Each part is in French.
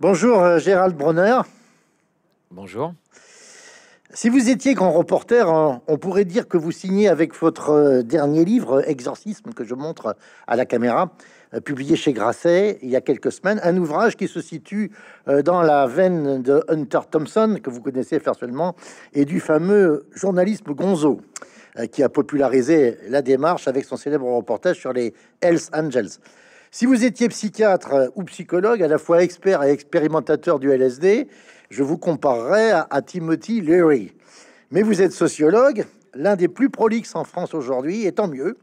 Bonjour euh, Gérald Bronner. Bonjour. Si vous étiez grand reporter, euh, on pourrait dire que vous signez avec votre euh, dernier livre, Exorcisme, que je montre à la caméra, publié chez Grasset il y a quelques semaines, un ouvrage qui se situe dans la veine de Hunter Thompson, que vous connaissez personnellement, et du fameux journalisme Gonzo, qui a popularisé la démarche avec son célèbre reportage sur les Hells Angels. Si vous étiez psychiatre euh, ou psychologue, à la fois expert et expérimentateur du LSD, je vous comparerais à, Timothy Leary. Mais vous êtes sociologue, l'un des plus prolixes en France aujourd'hui, et tant mieux.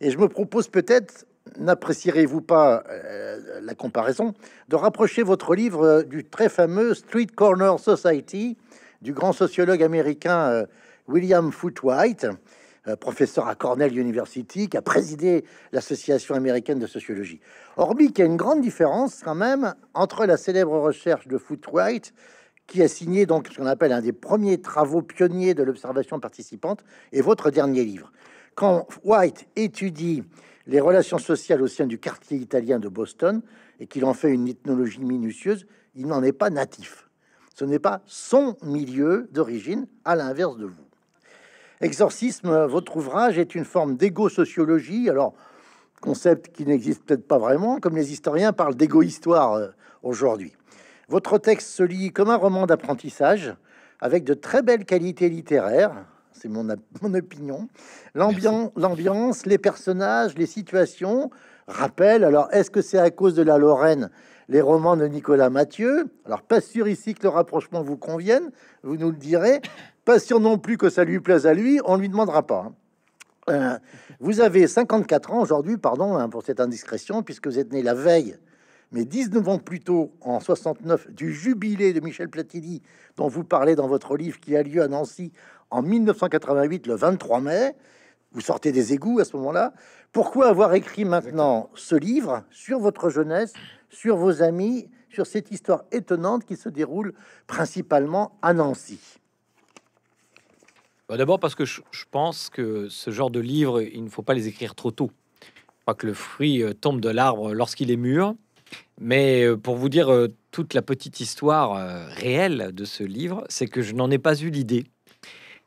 Et je me propose peut-être, n'apprécierez-vous pas euh, la comparaison, de rapprocher votre livre euh, du très fameux Street Corner Society du grand sociologue américain William Foot White, euh, professeur à Cornell University, qui a présidé l'Association américaine de sociologie. Hormis qu'il y a une grande différence quand même entre la célèbre recherche de Foot White, qui a signé donc ce qu'on appelle un des premiers travaux pionniers de l'observation participante, et votre dernier livre. Quand White étudie les relations sociales au sein du quartier italien de Boston et qu'il en fait une ethnologie minutieuse, il n'en est pas natif. Ce n'est pas son milieu d'origine, à l'inverse de vous. Exorcisme, euh, votre ouvrage est une forme d'égo-sociologie. Alors, concept qui n'existe peut-être pas vraiment, comme les historiens parlent d'égo-histoire euh, aujourd'hui. Votre texte se lit comme un roman d'apprentissage, avec de très belles qualités littéraires, c'est mon, mon, opinion. L'ambiance, les personnages, les situations rappellent. Alors, est-ce que c'est à cause de la Lorraine les romans de Nicolas Mathieu. Alors, pas sûr ici que le rapprochement vous convienne, vous nous le direz. Pas sûr non plus que ça lui plaise à lui, on lui demandera pas. Hein. Euh, vous avez 54 ans aujourd'hui, pardon hein, pour cette indiscrétion, puisque vous êtes né la veille, mais 19 ans plus tôt, en 69, du jubilé de Michel Platini, dont vous parlez dans votre livre qui a lieu à Nancy en 1988, le 23 mai. Vous sortez des égouts à ce moment-là. Pourquoi avoir écrit maintenant ce livre sur votre jeunesse, sur vos amis, sur cette histoire étonnante qui se déroule principalement à Nancy bah, D'abord parce que je, pense que ce genre de livre, il ne faut pas les écrire trop tôt. pas que le fruit euh, tombe de l'arbre lorsqu'il est mûr. Mais euh, pour vous dire euh, toute la petite histoire réelle de ce livre, c'est que je n'en ai pas eu l'idée.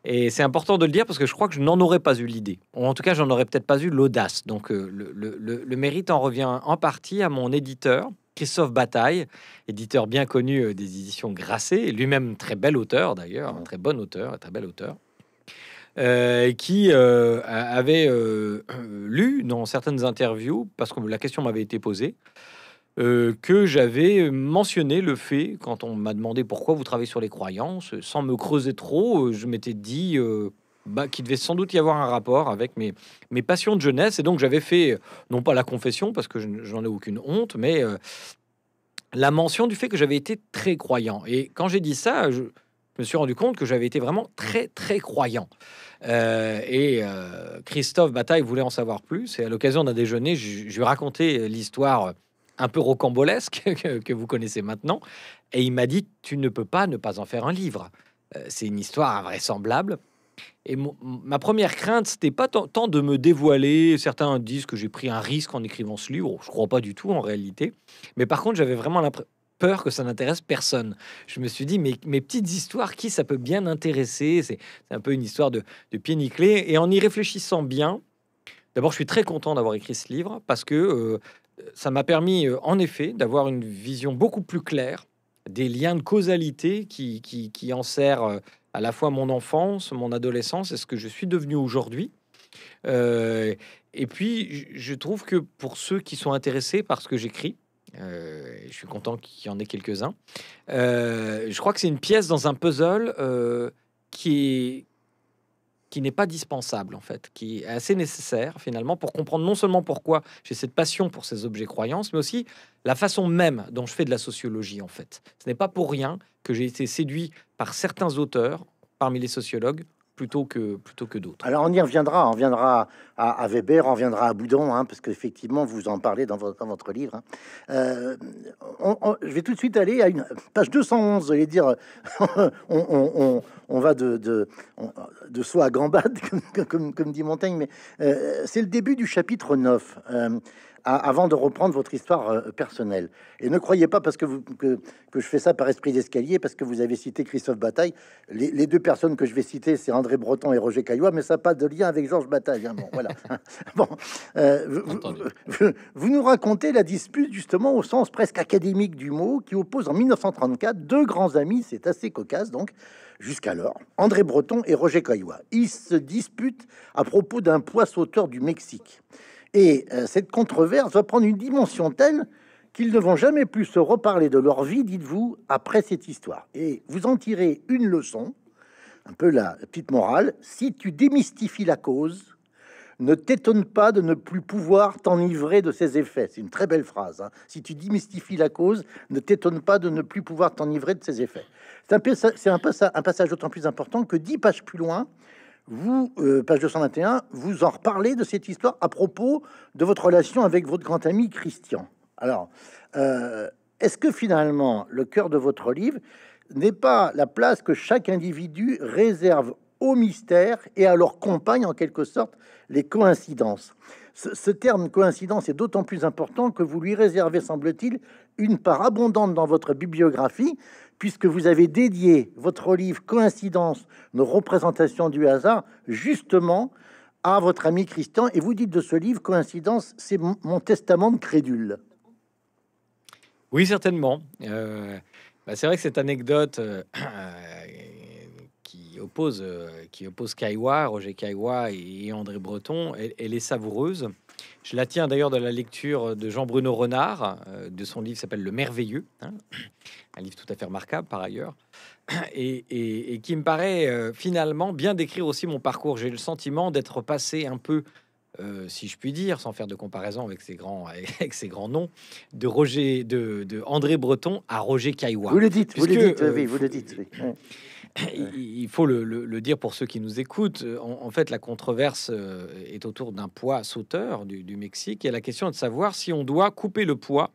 Et c'est important de le dire parce que je crois que je n'en aurais pas eu l'idée. En tout cas, je n'en aurais peut-être pas eu l'audace. Donc euh, le, mérite en revient en partie à mon éditeur. Christophe Bataille, éditeur bien connu euh, des éditions Grasset, lui-même très bel auteur d'ailleurs, un très bon auteur, et très bel auteur, euh, qui avait lu dans certaines interviews, parce que la question m'avait été posée, euh, que j'avais mentionné le fait, quand on m'a demandé pourquoi vous travaillez sur les croyances, sans me creuser trop, euh, je m'étais dit euh, bah, qu'il devait sans doute y avoir un rapport avec mes, mes passions de jeunesse. Et donc j'avais fait, non pas la confession, parce que j'en ai aucune honte, mais la mention du fait que j'avais été très croyant. Et quand j'ai dit ça, je, me suis rendu compte que j'avais été vraiment très, très croyant. et Christophe Bataille voulait en savoir plus. Et à l'occasion d'un déjeuner, je, je lui racontais l'histoire un peu rocambolesque que, vous connaissez maintenant. Et il m'a dit, tu ne peux pas ne pas en faire un livre. Euh, c'est une histoire invraisemblable. Et ma première crainte, c'était pas tant, de me dévoiler. Certains disent que j'ai pris un risque en écrivant ce livre. Je crois pas du tout en réalité. Mais par contre, j'avais vraiment la peur que ça n'intéresse personne. Je me suis dit, mais mes petites histoires, qui ça peut bien intéresser C'est un peu une histoire de, de pied Et en y réfléchissant bien, d'abord, je suis très content d'avoir écrit ce livre parce que euh, ça m'a permis, euh, en effet, d'avoir une vision beaucoup plus claire des liens de causalité qui, qui, qui enserrent euh, à la fois mon enfance, mon adolescence et ce que je suis devenu aujourd'hui. Euh, et puis, je trouve que pour ceux qui sont intéressés par ce que j'écris, je suis content qu'il y en ait quelques-uns, je crois que c'est une pièce dans un puzzle qui est qui n'est pas dispensable en fait, qui est assez nécessaire finalement pour comprendre non seulement pourquoi j'ai cette passion pour ces objets croyances, mais aussi la façon même dont je fais de la sociologie en fait. Ce n'est pas pour rien que j'ai été séduit par certains auteurs parmi les sociologues plutôt que, plutôt que d'autres. Alors on y reviendra, on reviendra à, Weber, on viendra à Boudon, hein, parce qu'effectivement, vous en parlez dans votre, livre. Hein. Euh, je vais tout de suite aller à une page 211, allez dire on, va de, de, soi à gambade, comme, comme, dit Montaigne, mais euh, c'est le début du chapitre 9. Euh, avant de reprendre votre histoire personnelle. Et ne croyez pas, parce que, que, je fais ça par esprit d'escalier, parce que vous avez cité Christophe Bataille. Les, deux personnes que je vais citer, c'est André Breton et Roger Caillois, mais ça n'a pas de lien avec Georges Bataille. Hein. voilà. bon, euh, vous, nous racontez la dispute justement au sens presque académique du mot qui oppose en 1934 deux grands amis, c'est assez cocasse donc, jusqu'alors, André Breton et Roger Caillois. Ils se disputent à propos d'un poids sauteur du Mexique. Et euh, cette controverse va prendre une dimension telle qu'ils ne vont jamais plus se reparler de leur vie, dites-vous, après cette histoire. Et vous en tirez une leçon, un peu la petite morale, si tu démystifies la cause, ne t'étonne pas de ne plus pouvoir t'enivrer de ses effets. C'est une très belle phrase. Hein. Si tu démystifies la cause, ne t'étonne pas de ne plus pouvoir t'enivrer de ses effets. C'est un, passage d'autant plus important que dix pages plus loin, vous, euh, page 221, vous en reparlez de cette histoire à propos de votre relation avec votre grand ami Christian. Alors, euh, est-ce que finalement, le cœur de votre livre n'est pas la place que chaque individu réserve au mystère et à leur compagne, en quelque sorte, les coïncidences. Ce, terme coïncidence est d'autant plus important que vous lui réservez, semble-t-il, une part abondante dans votre bibliographie, puisque vous avez dédié votre livre Coïncidence, nos représentations du hasard, justement à votre ami Christian, et vous dites de ce livre Coïncidence, c'est mon testament de crédule. Oui, certainement. Euh, bah, c'est vrai que cette anecdote... Euh, oppose, qui oppose Caillois, euh, Roger Caillois et André Breton, elle, est savoureuse. Je la tiens d'ailleurs de la lecture de Jean-Bruno Renard, euh, de son livre qui s'appelle Le Merveilleux, hein. un livre tout à fait remarquable par ailleurs, et, qui me paraît euh, finalement bien décrire aussi mon parcours. J'ai le sentiment d'être passé un peu, si je puis dire, sans faire de comparaison avec ces grands, avec grands noms, de Roger, de, André Breton à Roger Caillois. Vous le dites, vous le dites, oui, vous le dites. Oui il faut le, dire pour ceux qui nous écoutent. En, fait, la controverse euh, est autour d'un poids sauteur du, Mexique et la question est de savoir si on doit couper le poids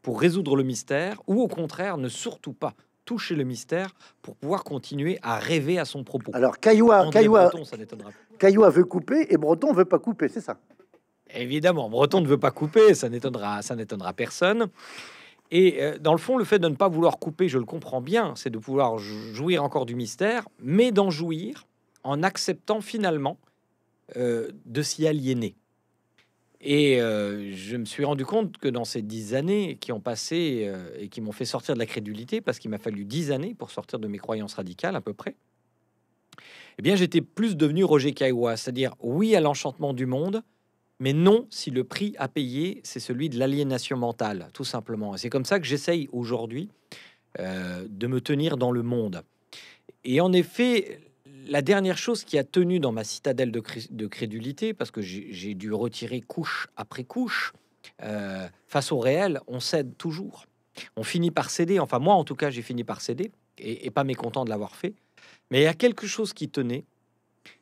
pour résoudre le mystère ou au contraire ne surtout pas toucher le mystère pour pouvoir continuer à rêver à son propos. Alors Cailloua, veut couper et Breton veut pas couper, c'est ça Évidemment, Breton ne veut pas couper, ça n'étonnera personne. Et euh, dans le fond, le fait de ne pas vouloir couper, je le comprends bien, c'est de pouvoir jouir encore du mystère, mais d'en jouir en acceptant finalement euh, de s'y aliéner. Et euh, je me suis rendu compte que dans ces dix années qui ont passé et qui m'ont fait sortir de la crédulité, parce qu'il m'a fallu dix années pour sortir de mes croyances radicales à peu près, eh bien j'étais plus devenu Roger Caillois, c'est-à-dire oui à l'enchantement du monde, mais non si le prix à payer, c'est celui de l'aliénation mentale, tout simplement. C'est comme ça que j'essaye aujourd'hui euh, de me tenir dans le monde. Et en effet, la dernière chose qui a tenu dans ma citadelle de, crédulité, parce que j'ai dû retirer couche après couche, euh, face au réel, on cède toujours. On finit par céder. Enfin, moi, en tout cas, j'ai fini par céder et pas mécontent de l'avoir fait. Mais il y a quelque chose qui tenait,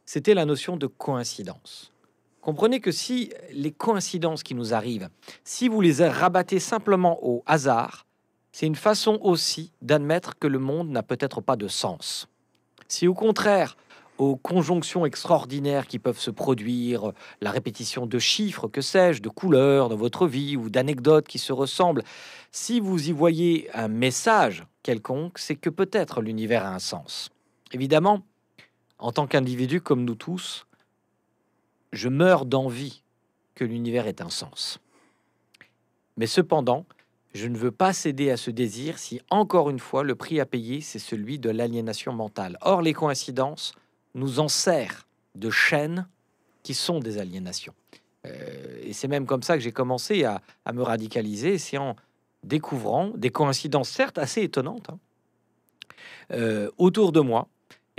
c'était la notion de coïncidence. Comprenez que si les coïncidences qui nous arrivent, si vous les rabattez simplement au hasard, c'est une façon aussi d'admettre que le monde n'a peut-être pas de sens. Si au contraire, aux conjonctions extraordinaires qui peuvent se produire, la répétition de chiffres, que sais-je, de couleurs dans votre vie ou d'anecdotes qui se ressemblent, si vous y voyez un message quelconque, c'est que peut-être l'univers a un sens. Évidemment, en tant qu'individu comme nous tous, je meurs d'envie que l'univers ait un sens. Mais cependant, je ne veux pas céder à ce désir si, encore une fois, le prix à payer, c'est celui de l'aliénation mentale. Or, les coïncidences nous en serrent de chaînes qui sont des aliénations. Euh, et c'est même comme ça que j'ai commencé à, me radicaliser, c'est en découvrant des coïncidences certes assez étonnantes hein, euh, autour de moi,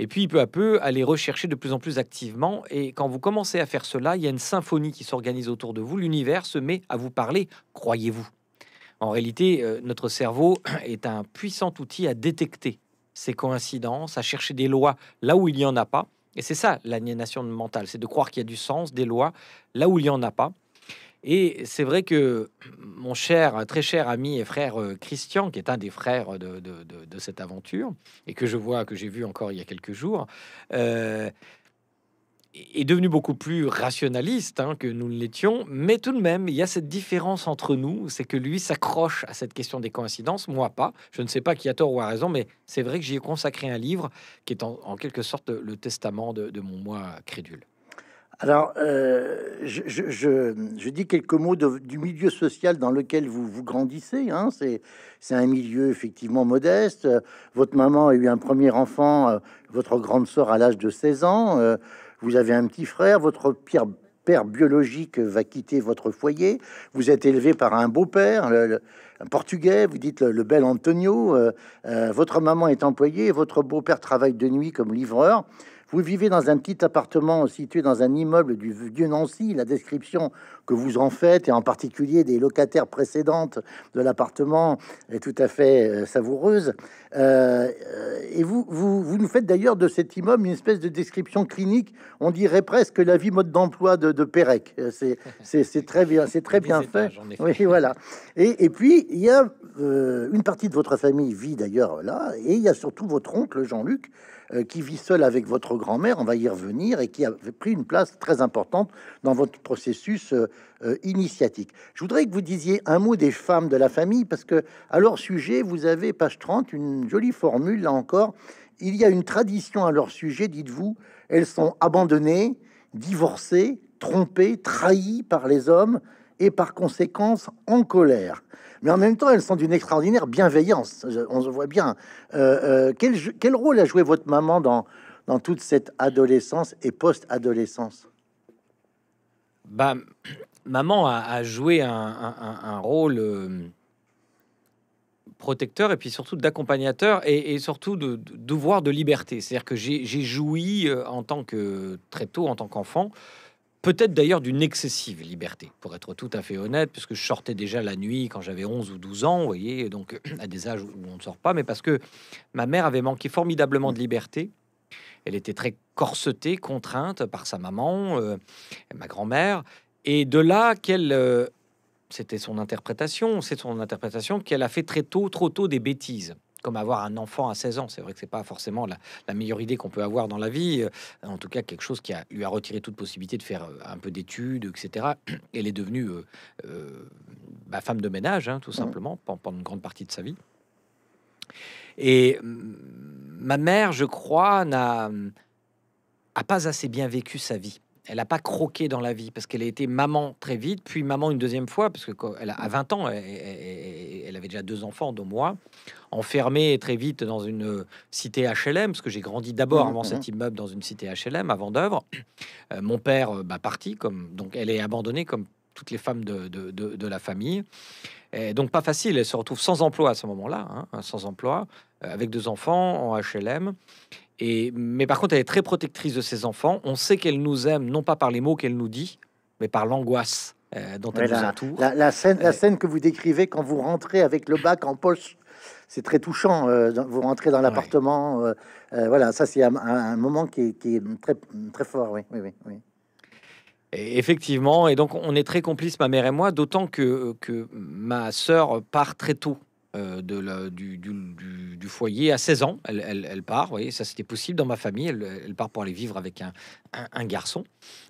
et puis, peu à peu, aller rechercher de plus en plus activement. Et quand vous commencez à faire cela, il y a une symphonie qui s'organise autour de vous. L'univers se met à vous parler, croyez-vous. En réalité, euh, notre cerveau est un puissant outil à détecter ces coïncidences, à chercher des lois là où il n'y en a pas. Et c'est ça l'aliénation mentale, c'est de croire qu'il y a du sens, des lois là où il n'y en a pas. Et c'est vrai que mon cher, très cher ami et frère euh, Christian, qui est un des frères de, cette aventure, et que je vois, que j'ai vu encore il y a quelques jours, euh, est devenu beaucoup plus rationaliste hein, que nous l'étions, mais tout de même, il y a cette différence entre nous, c'est que lui s'accroche à cette question des coïncidences, moi pas. Je ne sais pas qui a tort ou a raison, mais c'est vrai que j'y ai consacré un livre qui est en, quelque sorte le testament de mon moi crédule. Alors, euh, je, dis quelques mots du milieu social dans lequel vous, vous grandissez. Hein. C'est, un milieu effectivement modeste. Votre maman a eu un premier enfant, euh, votre grande sœur à l'âge de 16 ans. Euh. vous avez un petit frère, votre père biologique va quitter votre foyer. Vous êtes élevé par un beau-père, un portugais, vous dites le, bel Antonio. votre maman est employée, votre beau-père travaille de nuit comme livreur. Vous vivez dans un petit appartement situé dans un immeuble du vieux Nancy. La description que vous en faites, et en particulier des locataires précédentes de l'appartement, est tout à fait euh, savoureuse. Euh, et vous, vous, vous, nous faites d'ailleurs de cet immeuble une espèce de description clinique. On dirait presque la vie mode d'emploi de, de Pérec. Euh, c'est, très bien, c'est très bien fait. Oui, voilà. Et, puis, il y a une partie de votre famille vit d'ailleurs là, et il y a surtout votre oncle Jean-Luc euh, qui vit seul avec votre grand-mère, on va y revenir, et qui a pris une place très importante dans votre processus euh, euh, initiatique. Je voudrais que vous disiez un mot des femmes de la famille, parce que à leur sujet, vous avez, page 30, une jolie formule, là encore, il y a une tradition à leur sujet, dites-vous, elles sont abandonnées, divorcées, trompées, trahies par les hommes, et par conséquence en colère mais en même temps, elles sont d'une extraordinaire bienveillance. on se voit bien. Euh, euh, quel, rôle a joué votre maman dans, dans toute cette adolescence et post-adolescence bah, Maman a, joué un, rôle euh, protecteur et puis surtout d'accompagnateur et, surtout de devoir de liberté. C'est-à-dire que j'ai joui en tant que très tôt, en tant qu'enfant, peut-être d'ailleurs d'une excessive liberté, pour être tout à fait honnête, puisque je sortais déjà la nuit quand j'avais 11 ou 12 ans, vous voyez, donc à des âges où on ne sort pas, mais parce que ma mère avait manqué formidablement de liberté. Elle était très corsetée, contrainte par sa maman, euh, ma grand-mère, et de là qu'elle, euh, c'était son interprétation, c'est son interprétation qu'elle a fait très tôt, trop tôt des bêtises comme avoir un enfant à 16 ans. C'est vrai que c'est pas forcément la, meilleure idée qu'on peut avoir dans la vie. Euh, en tout cas, quelque chose qui a, lui a retiré toute possibilité de faire euh, un peu d'études, etc. Elle est devenue ma euh, bah, femme de ménage, hein, tout mmh. simplement, pendant une grande partie de sa vie. Et mmh, ma mère, je crois, n'a mmh, pas assez bien vécu sa vie elle n'a pas croqué dans la vie parce qu'elle a été maman très vite, puis maman une deuxième fois, parce qu'elle a, 20 ans, elle, avait déjà deux enfants, dont moi, enfermée très vite dans une euh, cité HLM, parce que j'ai grandi d'abord mmh, avant mmh. cet immeuble dans une cité HLM, avant d'œuvre. Euh, mon père, euh, bah, parti, comme donc elle est abandonnée comme toutes les femmes de, la famille. Et donc pas facile, elle se retrouve sans emploi à ce moment-là, hein, sans emploi, avec deux enfants en HLM. Et, mais par contre, elle est très protectrice de ses enfants. On sait qu'elle nous aime, non pas par les mots qu'elle nous dit, mais par l'angoisse euh, dont elle la, nous entoure. La, scène, la euh, scène que vous décrivez quand vous rentrez avec le bac en poche, c'est très touchant. Euh, vous rentrez dans l'appartement. voilà, ça, c'est un, moment qui est, très, très fort. Oui, oui, oui. E-, effectivement, et donc on est très complices, ma mère et moi, d'autant que, que ma sœur part très tôt euh, de du, foyer à 16 ans. Elle, elle, part, vous voyez, ça c'était possible dans ma famille. Elle, part pour aller vivre avec un, un, garçon.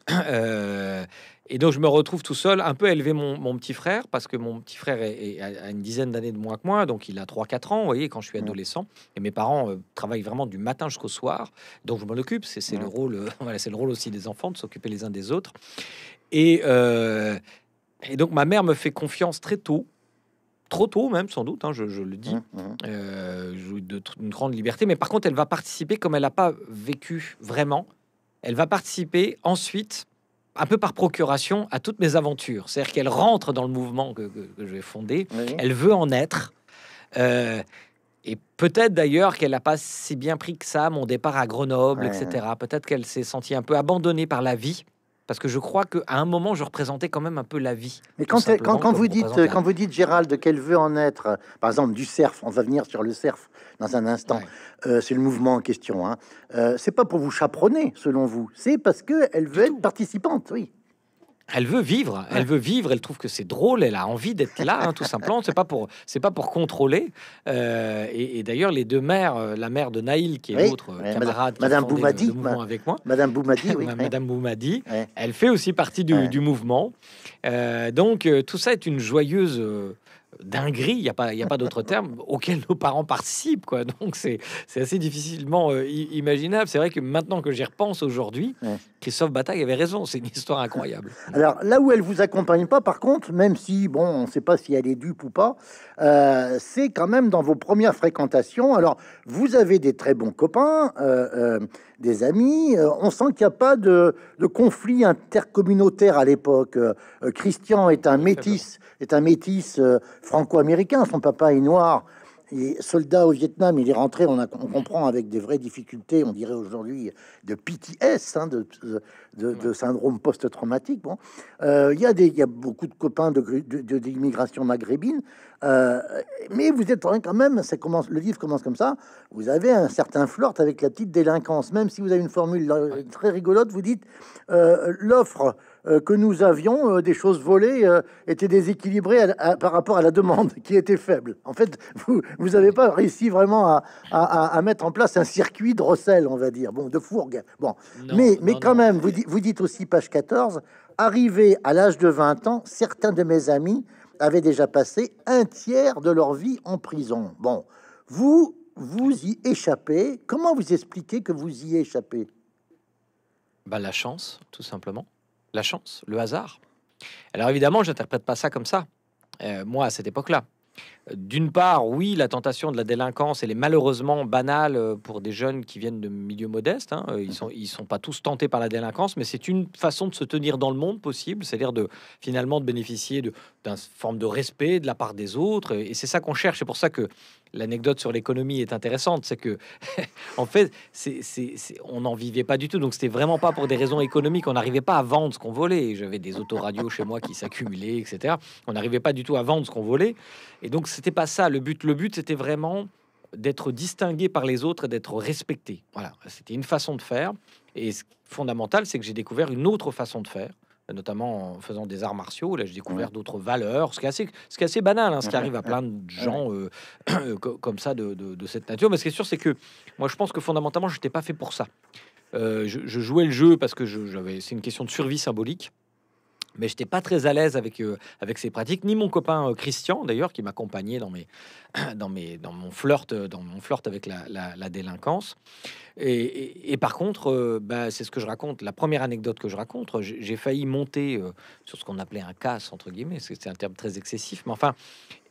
Euh, et donc je me retrouve tout seul, un peu élevé mon, mon petit frère, parce que mon petit frère est, à une dizaine d'années de moins que moi, donc il a 3-4 ans, vous voyez, quand je suis mm. adolescent. Et mes parents euh, travaillent vraiment du matin jusqu'au soir, donc je m'en occupe. C'est le mm. rôle, voilà, c'est le rôle aussi des enfants de s'occuper les uns des autres. Et, et donc ma mère me fait confiance très tôt trop tôt même sans doute, hein, je, le dis, mmh, mmh. euh, grande liberté, mais par contre elle va participer comme elle n'a pas vécu vraiment, elle va participer ensuite, un peu par procuration, à toutes mes aventures. C'est-à-dire qu'elle rentre dans le mouvement que, je vais fonder, elle veut en être. Euh, et peut-être d'ailleurs qu'elle n'a pas si bien pris que ça mon départ à Grenoble, etc. Peut-être qu'elle s'est sentie un peu abandonnée par la vie parce que je crois qu'à un moment, je représentais quand même un peu la vie. Mais quand, euh, quand, quand vous dites, quand vous dites, Gérald, qu'elle veut en être, par exemple, du cerf. on va venir sur le cerf dans un instant, euh, c'est le mouvement en question, hein. euh, c'est pas pour vous chaperonner, selon vous, c'est parce qu'elle veut être participante, oui. Elle veut vivre, elle veut vivre, elle trouve que c'est drôle, elle a envie d'être là, hein, tout simplement. C'est pas pour, c'est pas pour contrôler. Euh, et, d'ailleurs, les deux mères, euh, la mère de Naïl, qui est l'autre euh, camarade, Madame, Boumadi, avec moi, Madame Boumadi, oui, Madame Boumadi, elle fait aussi partie du, mouvement. donc, tout ça est une joyeuse gris, il n'y a pas, y a pas d'autre terme, auquel nos parents participent. Quoi. Donc c'est assez difficilement euh, imaginable. C'est vrai que maintenant que j'y repense aujourd'hui, Christophe Bataille avait raison, c'est une histoire incroyable. Alors là où elle vous accompagne pas, par contre, même si, bon, on ne sait pas si elle est dupe ou pas, euh, c'est quand même dans vos premières fréquentations. Alors vous avez des très bons copains, euh, des amis, on sent qu'il n'y a pas de, de conflit intercommunautaire à l'époque. Christian est un métis, est un métis franco-américain. Son papa est noir. il est soldat au Vietnam, il est rentré, on, a, comprend, avec des vraies difficultés, on dirait aujourd'hui de PTS, hein, de, syndrome post-traumatique. Bon, euh, il y, a des, y a beaucoup de copains de, l'immigration d'immigration maghrébine, euh, mais vous êtes quand même, ça commence, le livre commence comme ça, vous avez un certain flirt avec la petite délinquance, même si vous avez une formule euh, très rigolote, vous dites l'offre euh, que nous avions euh, des choses volées euh, étaient déséquilibrées par rapport à la demande qui était faible. En fait, vous n'avez pas réussi vraiment à, mettre en place un circuit de recel, on va dire, bon, de fourgue. Bon, mais, mais quand même, vous, vous dites aussi, page 14, arrivé à l'âge de 20 ans, certains de mes amis avaient déjà passé un tiers de leur vie en prison. Bon, vous, vous y échappez. Comment vous expliquez que vous y échappez bah, La chance, tout simplement la chance, le hasard. Alors évidemment, je n'interprète pas ça comme ça, euh, moi à cette époque-là d'une part, oui, la tentation de la délinquance, elle est malheureusement banale euh, pour des jeunes qui viennent de milieux modestes. Hein. Euh, ils ne sont, ils sont pas tous tentés par la délinquance, mais c'est une façon de se tenir dans le monde possible, c'est-à-dire de finalement de bénéficier d'une forme de respect de la part des autres. Et c'est ça qu'on cherche. C'est pour ça que l'anecdote sur l'économie est intéressante. C'est que, en fait, on n'en vivait pas du tout. Donc, c'était vraiment pas pour des raisons économiques. On n'arrivait pas à vendre ce qu'on volait. J'avais des autoradios chez moi qui s'accumulaient, etc. On n'arrivait pas du tout à vendre ce qu'on volait. Et donc, c'était pas ça le but. Le but, c'était vraiment d'être distingué par les autres et d'être respecté. Voilà, c'était une façon de faire. Et ce fondamental, c'est que j'ai découvert une autre façon de faire, notamment en faisant des arts martiaux. Là, j'ai découvert d'autres valeurs, ce qui est assez, ce qui est assez banal, hein, ce qui arrive à plein de gens euh, comme ça de, de, cette nature. Mais ce qui est sûr, c'est que moi, je pense que fondamentalement, je n'étais pas fait pour ça. Euh, je, je, jouais le jeu parce que j'avais, c'est une question de survie symbolique mais j'étais pas très à l'aise avec euh, avec ces pratiques ni mon copain euh, Christian d'ailleurs qui m'accompagnait dans mes dans mes dans mon flirt euh, dans mon flirt avec la, délinquance et, par contre bah, c'est ce que je raconte la première anecdote que je raconte j'ai failli monter sur ce qu'on appelait un casse entre guillemets c'est un terme très excessif mais enfin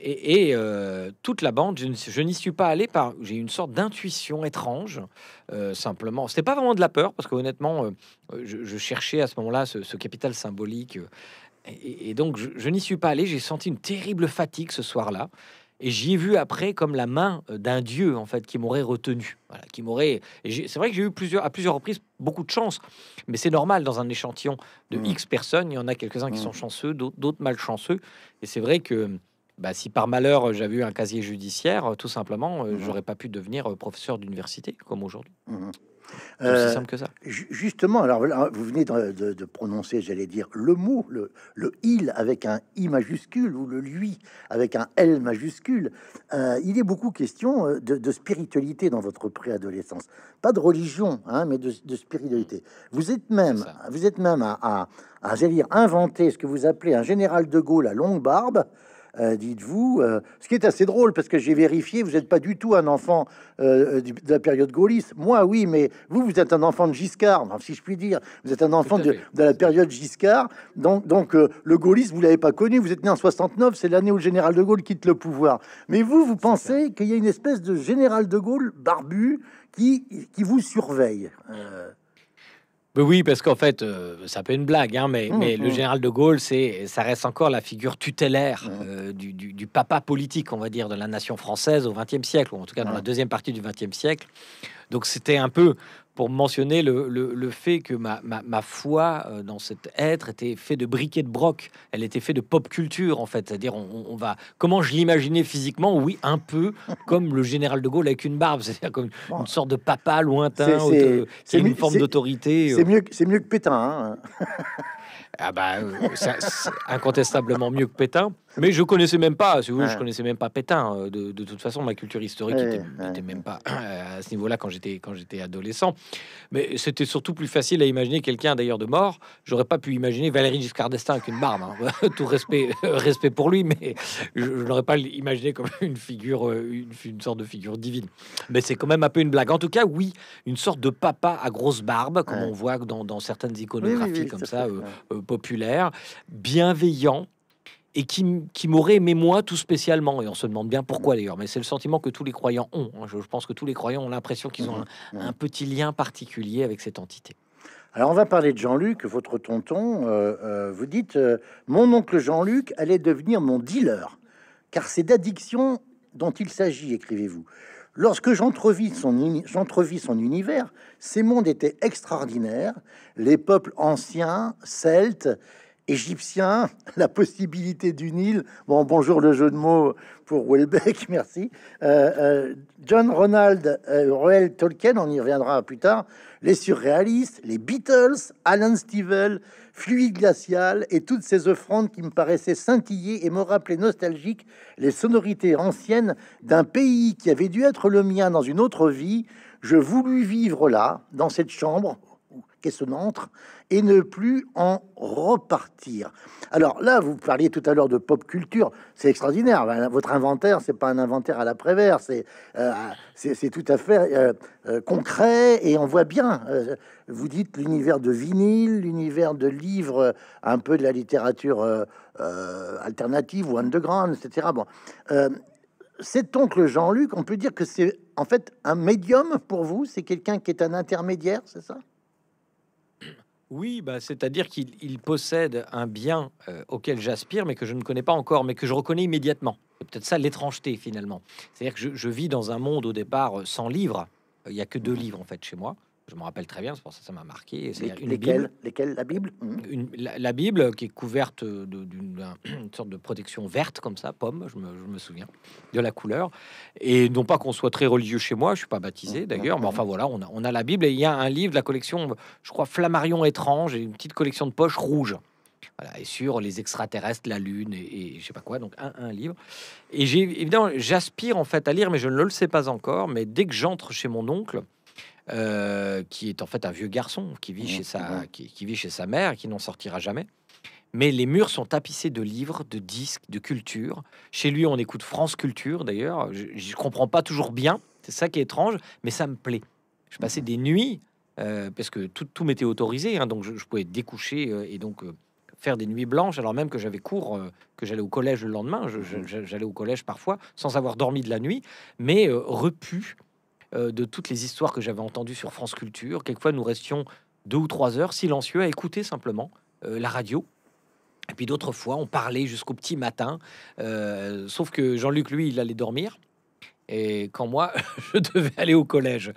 et, euh, toute la bande, je, n'y suis pas allé par. J'ai une sorte d'intuition étrange, simplement. Euh, simplement. C'était pas vraiment de la peur, parce que honnêtement, euh, je, cherchais à ce moment-là ce, capital symbolique. Et, donc, je, n'y suis pas allé. J'ai senti une terrible fatigue ce soir-là. Et j'y ai vu après comme la main d'un dieu en fait qui m'aurait retenu, voilà, qui m'aurait. C'est vrai que j'ai eu plusieurs à plusieurs reprises beaucoup de chance, mais c'est normal dans un échantillon de mmh. X personnes. Il y en a quelques uns qui mmh. sont chanceux, d'autres malchanceux. Et c'est vrai que bah, si par malheur euh, j'avais eu un casier judiciaire, euh, tout simplement, euh, mhm. j'aurais pas pu devenir professeur d'université comme aujourd'hui. Mhm. C'est Euh, simple que ça. Justement, alors vous venez de, prononcer, j'allais dire, le mot, le, il avec un i majuscule ou le lui avec un l majuscule. il est beaucoup question de, spiritualité dans votre préadolescence, pas de religion, hein, mais de, spiritualité. Mm. Vous êtes même, vous êtes même à, à, à j'allais dire, inventer ce que vous appelez un général de Gaulle à longue barbe. Euh, dites-vous. Euh, ce qui est assez drôle, parce que j'ai vérifié, vous n'êtes pas du tout un enfant euh, de la période gaulliste. Moi, oui, mais vous, vous êtes un enfant de Giscard, si je puis dire. Vous êtes un enfant de, la période Giscard. Donc, donc le gaullisme, vous l'avez pas connu. Vous êtes né en 69, c'est l'année où le général de Gaulle quitte le pouvoir. Mais vous, vous pensez qu'il y a une espèce de général de Gaulle barbu qui, qui vous surveille oui, parce qu'en fait, euh, ça peut être une blague, hein, mais, le mmh, mmh. général de Gaulle, c'est, ça reste encore la figure tutélaire mmh. euh, du, du, papa politique, on va dire, de la nation française au XXe siècle, ou en tout cas dans la deuxième partie du XXe siècle. Donc c'était un peu pour mentionner le, le, le fait que ma, ma, ma, foi euh, dans cet être était fait de briquet de broc. Elle était fait de pop culture, en fait. C'est-à-dire, on, on, va. Comment je l'imaginais physiquement Oui, un peu comme le général de Gaulle avec une barbe, c'est-à-dire comme une sorte de papa lointain. C'est une forme d'autorité. C'est euh. mieux, mieux que Pétain. Hein Ah bah, incontestablement mieux que Pétain. Mais je connaissais même pas, si vous je connaissais même pas Pétain. Euh, de, toute façon, ma culture historique n'était même pas euh, à ce niveau-là quand j'étais quand j'étais adolescent. Mais c'était surtout plus facile à imaginer quelqu'un d'ailleurs de mort. J'aurais pas pu imaginer Valérie Giscard d'Estaing avec une barbe. Hein. Tout respect euh, respect pour lui, mais je, n'aurais pas imaginé comme une figure une, sorte de figure divine. Mais c'est quand même un peu une blague. En tout cas, oui, une sorte de papa à grosse barbe, comme on voit dans, certaines iconographies comme ça, populaire, bienveillant, et qui, qui m'aurait aimé moi tout spécialement. Et on se demande bien pourquoi d'ailleurs, mais c'est le sentiment que tous les croyants ont. Hein. Je, pense que tous les croyants ont l'impression qu'ils ont mmh, mmh. un, petit lien particulier avec cette entité. Alors on va parler de Jean-Luc, votre tonton. Euh, euh, vous dites, euh, mon oncle Jean-Luc allait devenir mon dealer, car c'est d'addiction dont il s'agit, écrivez-vous. Lorsque j'entrevis son, son, univers, ces mondes étaient extraordinaires, les peuples anciens, celtes, égyptiens, la possibilité du Nil, bon bonjour le jeu de mots pour Welbeck, merci, euh, euh, John Ronald euh, Tolkien, on y reviendra plus tard, les surréalistes, les Beatles, Alan Stevel fluide glacial et toutes ces offrandes qui me paraissaient scintiller et me rappelaient nostalgiques les sonorités anciennes d'un pays qui avait dû être le mien dans une autre vie, je voulus vivre là, dans cette chambre, entre et ne plus en repartir. Alors là, vous parliez tout à l'heure de pop culture, c'est extraordinaire. Ben, votre inventaire, c'est pas un inventaire à la Prévert, c'est euh, c'est tout à fait euh, euh, concret et on voit bien. vous dites l'univers de vinyle, l'univers de livres, un peu de la littérature alternative ou underground, etc. Bon, cet oncle Jean-Luc, on peut dire que c'est en fait un médium pour vous, c'est quelqu'un qui est un intermédiaire, c'est ça oui, bah, c'est-à-dire qu'il possède un bien euh, auquel j'aspire, mais que je ne connais pas encore, mais que je reconnais immédiatement. C'est peut-être ça l'étrangeté finalement. C'est-à-dire que je, je, vis dans un monde au départ euh, sans livres. Il n'y a que deux mmh. livres en fait chez moi. Je me rappelle très bien, c'est pour ça que ça m'a marqué. C'est une lesquelles La Bible mmh. la, Bible qui est couverte d'une sorte de protection verte, comme ça, pomme, je me, souviens, de la couleur. Et non pas qu'on soit très religieux chez moi, je suis pas baptisé mmh, d'ailleurs, mais enfin voilà, on a, on a la Bible et il y a un livre de la collection, je crois, Flammarion étrange, et une petite collection de poches rouges. Voilà, et sur les extraterrestres, la Lune et, et je sais pas quoi, donc un, livre. Et j'ai évidemment, j'aspire en fait à lire, mais je ne le sais pas encore. Mais dès que j'entre chez mon oncle, euh, qui est en fait un vieux garçon qui vit, mmh, chez, sa, qui, vit chez sa mère, qui n'en sortira jamais. Mais les murs sont tapissés de livres, de disques, de culture. Chez lui, on écoute France Culture d'ailleurs. Je ne comprends pas toujours bien, c'est ça qui est étrange, mais ça me plaît. Je mmh. passais des nuits, euh, parce que tout, tout m'était autorisé, hein, donc je, pouvais découcher euh, et donc faire des nuits blanches, alors même que j'avais cours, que j'allais au collège le lendemain. Mmh. J'allais au collège parfois sans avoir dormi de la nuit, mais repu euh, de toutes les histoires que j'avais entendues sur France Culture. Quelquefois, nous restions deux ou trois heures silencieux à écouter simplement euh, la radio. Et puis d'autres fois, on parlait jusqu'au petit matin. Euh, sauf que Jean-Luc, lui, il allait dormir. Et quand moi, je devais aller au collège.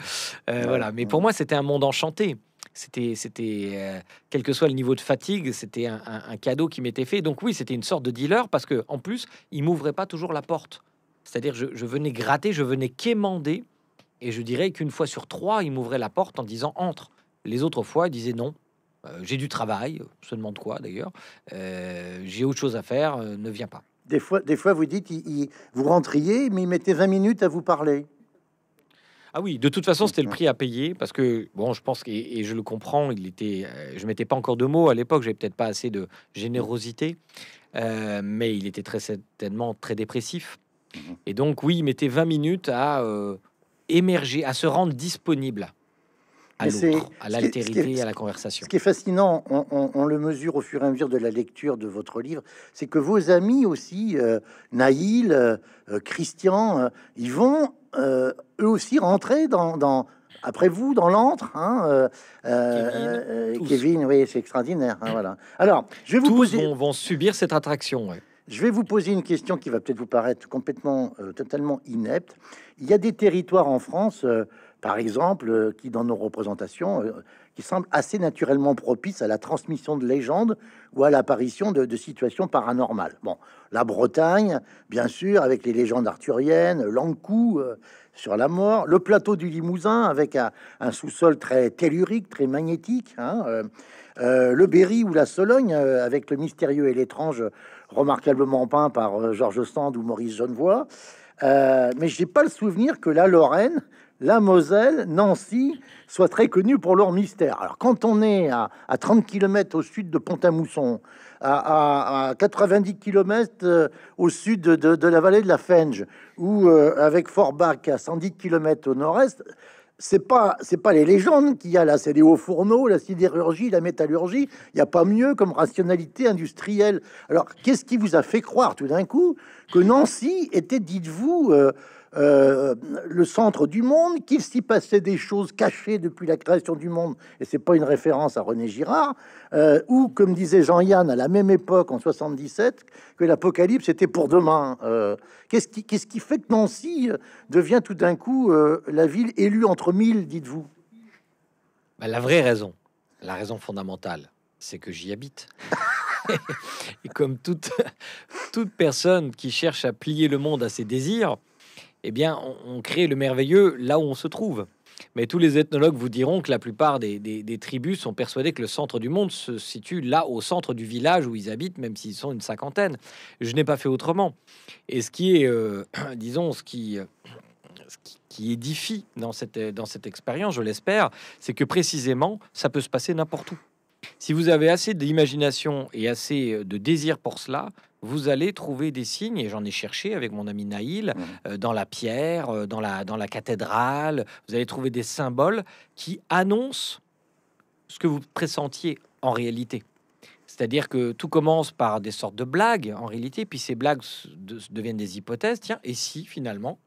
voilà. Mais pour moi, c'était un monde enchanté. C'était, c'était, quel que soit le niveau de fatigue, c'était un, cadeau qui m'était fait. Donc oui, c'était une sorte de dealer parce que en plus, il m'ouvrait pas toujours la porte. C'est-à-dire, je, je venais gratter, je venais quémander et je dirais qu'une fois sur trois, il m'ouvrait la porte en disant entre. Les autres fois, il disait non. Euh, j'ai du travail, se demande quoi d'ailleurs. Euh, j'ai autre chose à faire, euh, ne viens pas. Des fois, des fois vous dites, il, vous rentriez, mais il mettait 20 minutes à vous parler. Ah oui, de toute façon, c'était le prix à payer parce que, bon, je pense, et, je le comprends, il était, je mettais pas encore de mots à l'époque, J'ai peut-être pas assez de générosité, mais il était très certainement très dépressif. Mhm. Et donc, oui, il mettait 20 minutes à émerger, à se rendre disponible à l'autre, à l'altérité, à la conversation. Ce qui est fascinant, on, le mesure au fur et à mesure de la lecture de votre livre, c'est que vos amis aussi, euh, Naïl, euh, euh, Christian, ils vont eux aussi rentrer dans, après vous dans l'antre. Hein, Kevin, oui, c'est extraordinaire. Hein, voilà. Alors, je vous Tous Vont, subir cette attraction. Ouais. Je vais vous poser une question qui va peut-être vous paraître complètement, euh, totalement inepte. Il y a des territoires en France, euh, par exemple, euh, qui dans nos représentations, qui semblent assez naturellement propices à la transmission de légendes ou à l'apparition de, situations paranormales. Bon, la Bretagne, bien sûr, avec les légendes arthuriennes, l'Ankou sur la mort, le plateau du Limousin avec un, sous-sol très tellurique, très magnétique, hein, le Berry ou la Sologne avec le mystérieux et l'étrange remarquablement peint par euh, Georges Sand ou Maurice Genevoix, euh, mais je n'ai pas le souvenir que la Lorraine, la Moselle, Nancy soient très connues pour leur mystère. Alors, quand on est à, 30 km au sud de Pont-à-Mousson, à, 90 km euh, au sud de, la vallée de la Fenge, ou avec avec Fortbach à 110 km au nord-est, c'est pas pas les légendes qu'il y a là, c'est les hauts fourneaux, la sidérurgie, la métallurgie. Il n'y a pas mieux comme rationalité industrielle. Alors qu'est-ce qui vous a fait croire tout d'un coup que Nancy était, dites-vous, euh, euh, le centre du monde, qu'il s'y passait des choses cachées depuis la création du monde, et c'est pas une référence à René Girard, euh, ou comme disait Jean-Yann à la même époque en 77, que l'apocalypse était pour demain. Euh, qu'est-ce qui, fait que Nancy devient tout d'un coup la ville élue entre mille, dites-vous bah, La vraie raison, la raison fondamentale, c'est que j'y habite. et comme toute personne qui cherche à plier le monde à ses désirs, eh bien, on, crée le merveilleux là où on se trouve. Mais tous les ethnologues vous diront que la plupart des, tribus sont persuadées que le centre du monde se situe là, au centre du village où ils habitent, même s'ils sont une cinquantaine. Je n'ai pas fait autrement. Et ce qui est, euh, disons, euh, ce qui, qui édifie dans cette, dans cette expérience, je l'espère, c'est que précisément, ça peut se passer n'importe où. Si vous avez assez d'imagination et assez euh, de désir pour cela, vous allez trouver des signes, et j'en ai cherché avec mon ami Naïl, mmh. euh, dans la pierre, euh, dans la, dans la cathédrale, vous allez trouver des symboles qui annoncent ce que vous pressentiez en réalité. C'est-à-dire que tout commence par des sortes de blagues en réalité, puis ces blagues deviennent des hypothèses. Tiens, et si finalement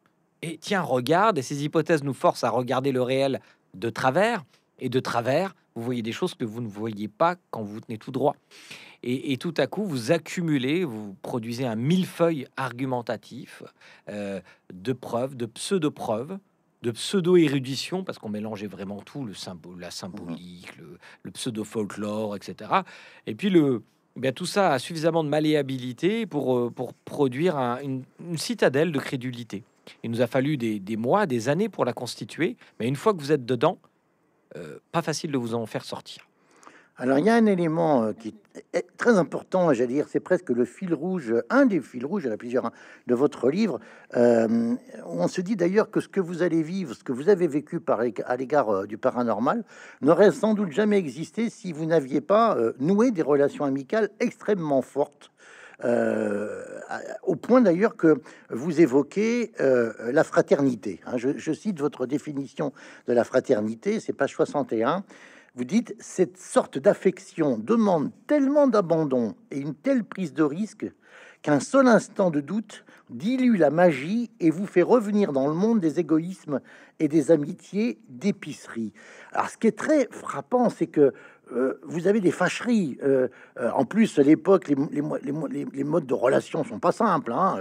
Et tiens, regarde, et ces hypothèses nous forcent à regarder le réel de travers, et de travers, vous voyez des choses que vous ne voyez pas quand vous tenez tout droit. Et, tout à coup, vous accumulez, vous produisez un millefeuille argumentatif euh, de preuves, de pseudo-preuves, de pseudo-érudition, parce qu'on mélangeait vraiment tout, le la symbolique, mmh. le, pseudo-folklore, etc. Et puis le, eh tout ça a suffisamment de malléabilité pour, euh, produire une, citadelle de crédulité. Il nous a fallu des, mois, des années pour la constituer, mais une fois que vous êtes dedans, euh, pas facile de vous en faire sortir. Alors il y a un élément euh, qui est très important, j'allais dire, c'est presque le fil rouge, un des fils rouges, il y en a plusieurs, hein, de votre livre. Euh, on se dit d'ailleurs que ce que vous allez vivre, ce que vous avez vécu par, à l'égard euh, du paranormal, n'aurait sans doute jamais existé si vous n'aviez pas noué des relations amicales extrêmement fortes. au point d'ailleurs que vous évoquez la fraternité. Hein. Je, je cite votre définition de la fraternité, c'est page 61. Vous dites, cette sorte d'affection demande tellement d'abandon et une telle prise de risque qu'un seul instant de doute dilue la magie et vous fait revenir dans le monde des égoïsmes et des amitiés d'épicerie. Alors ce qui est très frappant, c'est que euh, vous avez des fâcheries. Euh, euh, en plus, à l'époque, les, modes de relations sont pas simples. Hein.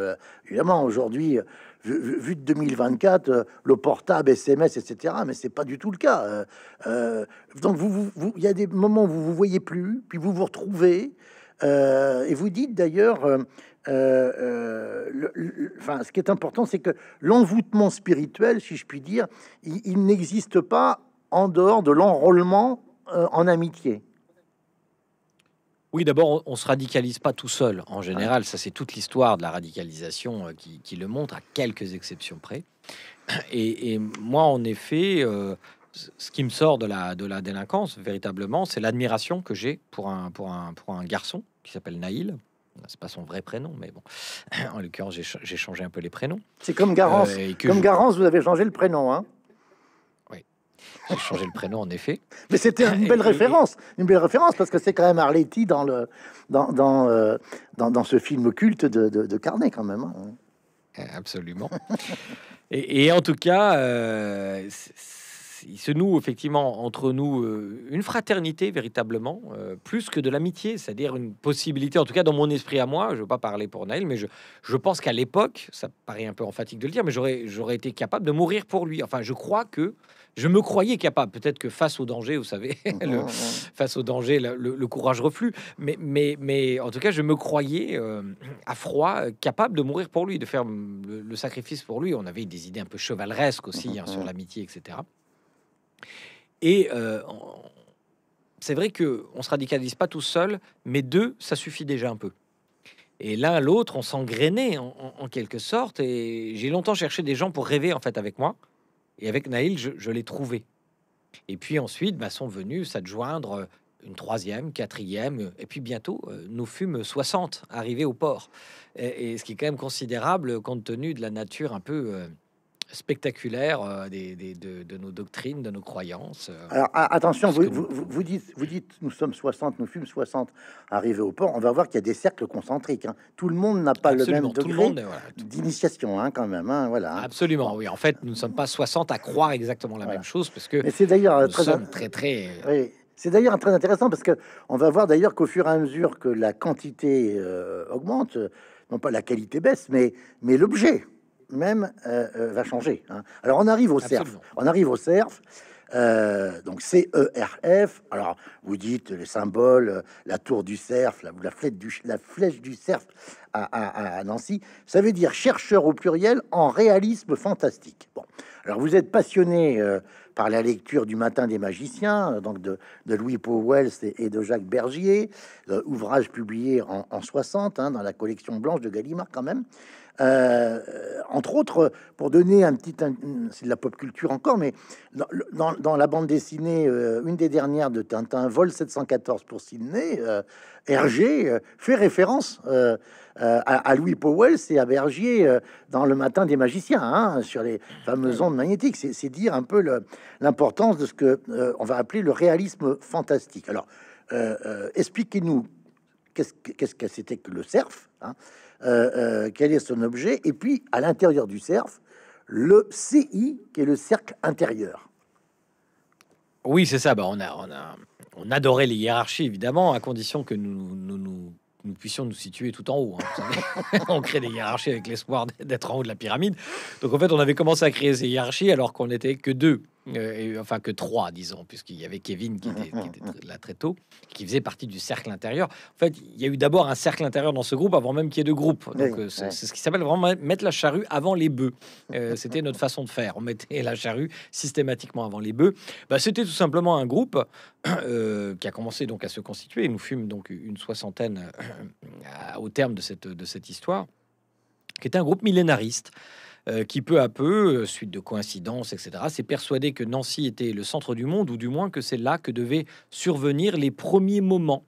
évidemment, aujourd'hui, vu, de 2024, le portable, SMS, etc. Mais c'est pas du tout le cas. donc, il vous, vous, y a des moments où vous vous voyez plus, puis vous vous retrouvez. et vous dites d'ailleurs, enfin, ce qui est important, c'est que l'envoûtement spirituel, si je puis dire, il n'existe pas en dehors de l'enrôlement euh, en amitié oui, d'abord, on, se radicalise pas tout seul. En général, ça c'est toute l'histoire de la radicalisation euh, qui, le montre, à quelques exceptions près. Et, moi, en effet, euh, ce qui me sort de la, de la délinquance, véritablement, c'est l'admiration que j'ai pour un, pour, un, pour un garçon qui s'appelle Naïl. C'est pas son vrai prénom, mais bon. En l'occurrence, j'ai changé un peu les prénoms. C'est comme Garance. comme Garance, vous avez changé le prénom, hein j'ai changé le prénom, en effet. Mais c'était une belle référence, une belle référence, parce que c'est quand même Arletty dans, le, dans, dans, euh, ce film culte de, Carnet, quand même. Hein. Absolument. et, en tout cas, euh, il se noue effectivement entre nous euh, une fraternité véritablement, euh, plus que de l'amitié, c'est-à-dire une possibilité, en tout cas dans mon esprit à moi, je ne veux pas parler pour Naël, mais je, je pense qu'à l'époque, ça paraît un peu emphatique de le dire, mais j'aurais été capable de mourir pour lui. Enfin, je crois que je me croyais capable, peut-être que face au danger, vous savez, face au danger, le, courage reflue, mais, mais, mais en tout cas, je me croyais euh, à froid capable de mourir pour lui, de faire le, sacrifice pour lui. On avait des idées un peu chevaleresques aussi hein, sur l'amitié, etc. Et euh, c'est vrai que on se radicalise pas tout seul, mais deux, ça suffit déjà un peu. Et l'un à l'autre, on s'engraînait en, quelque sorte. Et j'ai longtemps cherché des gens pour rêver en fait avec moi. Et avec Naïl, je, l'ai trouvé. Et puis ensuite, bah, sont venus s'adjoindre euh, une troisième, quatrième, euh, et puis bientôt, nous fûmes 60 arrivés au port. Et, et, ce qui est quand même considérable compte tenu de la nature un peu spectaculaire euh, des, de, nos doctrines, de nos croyances. Euh. Alors attention, vous, vous, dites, vous dites, nous sommes 60, nous fûmes 60 arrivés au port. On va voir qu'il y a des cercles concentriques. Hein. Tout le monde n'a pas le même degré d'initiation, hein, quand même. Hein, voilà. Absolument, oui. En fait, nous ne sommes pas 60 à croire exactement la même chose, parce que c'est d'ailleurs euh, très, très, très. Oui. C'est d'ailleurs très intéressant parce que on va voir d'ailleurs qu'au fur et à mesure que la quantité augmente, non pas la qualité baisse, mais, mais l'objet même euh, euh, va changer. Hein. Alors on arrive au CERF. On arrive au CERF. Euh, donc CERF. Alors vous dites les symboles, euh, la tour du cerf, la, flèche, du, cerf à, Nancy. Ça veut dire chercheur au pluriel en réalisme fantastique. Bon, alors vous êtes passionné par la lecture du Matin des magiciens, donc de, Louis Powell et de Jacques Bergier, ouvrage publié en, 60 hein, dans la collection blanche de Gallimard quand même. Euh, entre autres, pour donner un petit... C'est de la pop culture encore, mais dans, la bande dessinée, euh, une des dernières de Tintin, Vol 714 pour Sydney, euh, Hergé fait référence à, Louis Powell c'est à Bergier dans Le Matin des Magiciens, hein, sur les fameuses ondes magnétiques. C'est dire un peu l'importance de ce que on va appeler le réalisme fantastique. Alors, expliquez-nous qu'est-ce que c'était que le cerf hein, euh, euh, quel est son objet, et puis à l'intérieur du cerf, le CI, qui est le cercle intérieur. Oui, c'est ça. Bah, on, a, on, a, adorait les hiérarchies, évidemment, à condition que nous puissions nous situer tout en haut. Hein. on crée des hiérarchies avec l'espoir d'être en haut de la pyramide. Donc, en fait, on avait commencé à créer ces hiérarchies alors qu'on n'était que deux. Euh, enfin que trois, disons, puisqu'il y avait Kevin qui était, mm, mm, mm. là très tôt, qui faisait partie du cercle intérieur. En fait, il y a eu d'abord un cercle intérieur dans ce groupe avant même qu'il y ait de groupe. Donc, euh, c'est ce qui s'appelle vraiment mettre la charrue avant les bœufs. Euh, c'était notre façon de faire. On mettait la charrue systématiquement avant les bœufs. Bah, c'était tout simplement un groupe qui a commencé donc à se constituer. nous fûmes donc une soixantaine au terme de cette, de cette histoire, qui était un groupe millénariste. Euh, qui peu à peu, euh, suite de coïncidences, etc., s'est persuadé que Nancy était le centre du monde, ou du moins que c'est là que devaient survenir les premiers moments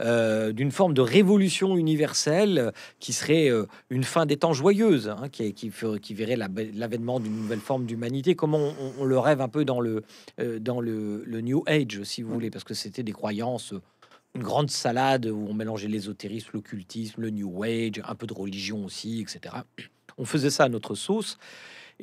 euh, d'une forme de révolution universelle qui serait une fin des temps joyeuse, hein, qui, verrait l'avènement d'une nouvelle forme d'humanité, comme on, le rêve un peu dans le, New Age, si vous mm. voulez, parce que c'était des croyances, une grande salade où on mélangeait l'ésotérisme, l'occultisme, le New Age, un peu de religion aussi, etc. On faisait ça à notre sauce.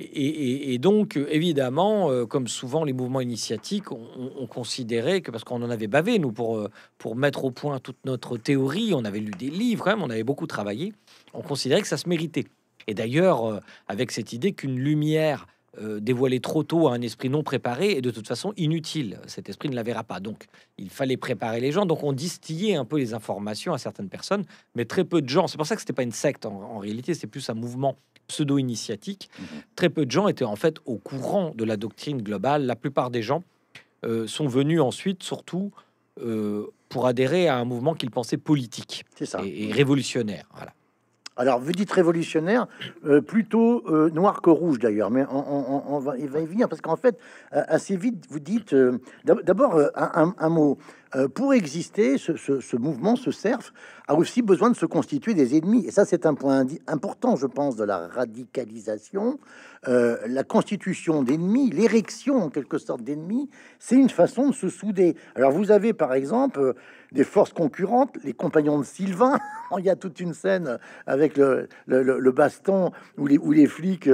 Et, donc, évidemment, euh, comme souvent les mouvements initiatiques, on, considérait que parce qu'on en avait bavé, nous, pour, euh, pour mettre au point toute notre théorie, on avait lu des livres, même, on avait beaucoup travaillé, on considérait que ça se méritait. Et d'ailleurs, euh, avec cette idée qu'une lumière euh, dévoiler trop tôt à un esprit non préparé et de toute façon inutile. Cet esprit ne la verra pas. Donc, il fallait préparer les gens. Donc, on distillait un peu les informations à certaines personnes, mais très peu de gens. C'est pour ça que c'était pas une secte en, réalité, c'est plus un mouvement pseudo-initiatique. Mmh. Très peu de gens étaient en fait au courant de la doctrine globale. La plupart des gens euh, sont venus ensuite, surtout euh, pour adhérer à un mouvement qu'ils pensaient politique Et, et mmh. révolutionnaire. Voilà. Alors, vous dites révolutionnaire, euh, plutôt euh, noir que rouge d'ailleurs, mais on, va, y venir parce qu'en fait, euh, assez vite, vous dites d'abord un, mot euh, pour exister, ce, mouvement, ce cerf, a aussi besoin de se constituer des ennemis. Et ça, c'est un point important, je pense, de la radicalisation. Euh, la constitution d'ennemis, l'érection en quelque sorte d'ennemis, c'est une façon de se souder. Alors, vous avez par exemple euh, des forces concurrentes, les compagnons de Sylvain. Il y a toute une scène avec le, baston où les, les flics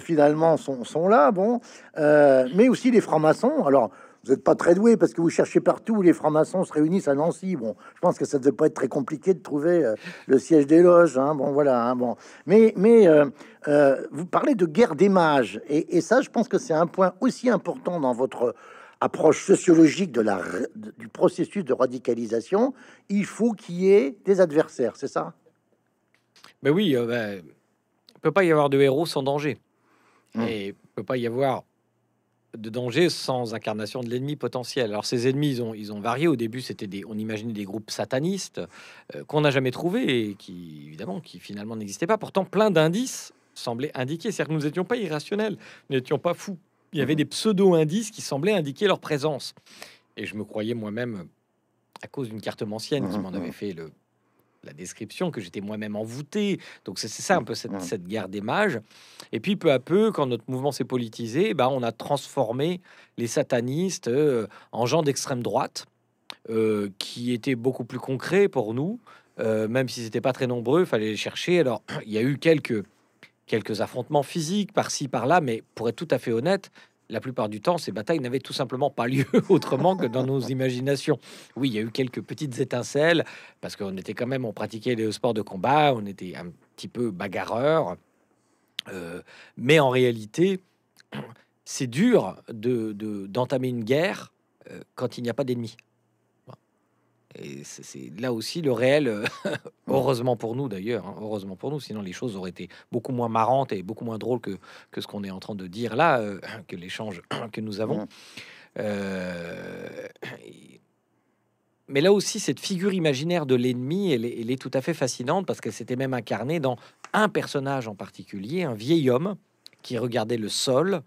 finalement sont, là. Bon, mais aussi les francs-maçons. Alors, vous n'êtes pas très doué parce que vous cherchez partout. où Les francs-maçons se réunissent à Nancy. Bon, je pense que ça ne devait pas être très compliqué de trouver euh, le siège des loges. Hein. Bon, voilà. Hein, bon, mais mais euh, euh, vous parlez de guerre des mages et, ça, je pense que c'est un point aussi important dans votre approche sociologique de la du processus de radicalisation. Il faut qu'il y ait des adversaires, c'est ça mais ben oui, ben, peut pas y avoir de héros sans danger. Hum. Et peut pas y avoir de danger sans incarnation de l'ennemi potentiel. Alors ces ennemis, ils ont, ils varié. Au début, c'était des, on imaginait des groupes satanistes euh, qu'on n'a jamais trouvés et qui, évidemment, qui finalement n'existaient pas. Pourtant, plein d'indices semblaient indiquer. C'est-à-dire que nous n'étions pas irrationnels, n'étions pas fous. Il y avait mhm. des pseudo-indices qui semblaient indiquer leur présence. Et je me croyais moi-même, à cause d'une carte mancienne qui mhm. m'en avait fait le la description que j'étais moi-même envoûté. Donc c'est ça mmh, un peu cette, guerre des mages. Et puis peu à peu, quand notre mouvement s'est politisé, bah, on a transformé les satanistes euh, en gens d'extrême droite, euh, qui étaient beaucoup plus concrets pour nous, euh, même si c'était pas très nombreux, il fallait les chercher. Alors il y a eu quelques quelques affrontements physiques par-ci par-là, mais pour être tout à fait honnête, la plupart du temps, ces batailles n'avaient tout simplement pas lieu autrement que dans nos imaginations. Oui, il y a eu quelques petites étincelles, parce qu'on était quand même, on pratiquait les sports de combat, on était un petit peu bagarreur. Euh, mais en réalité, c'est dur d'entamer de, une guerre euh, quand il n'y a pas d'ennemis. Et c'est là aussi le réel, euh, heureusement pour nous d'ailleurs, hein, heureusement pour nous, sinon les choses auraient été beaucoup moins marrantes et beaucoup moins drôles que, ce qu'on est en train de dire là, euh, que l'échange que nous avons. Mmh. Euh, mais là aussi, cette figure imaginaire de l'ennemi, elle, est tout à fait fascinante parce qu'elle s'était même incarnée dans un personnage en particulier, un vieil homme qui regardait le sol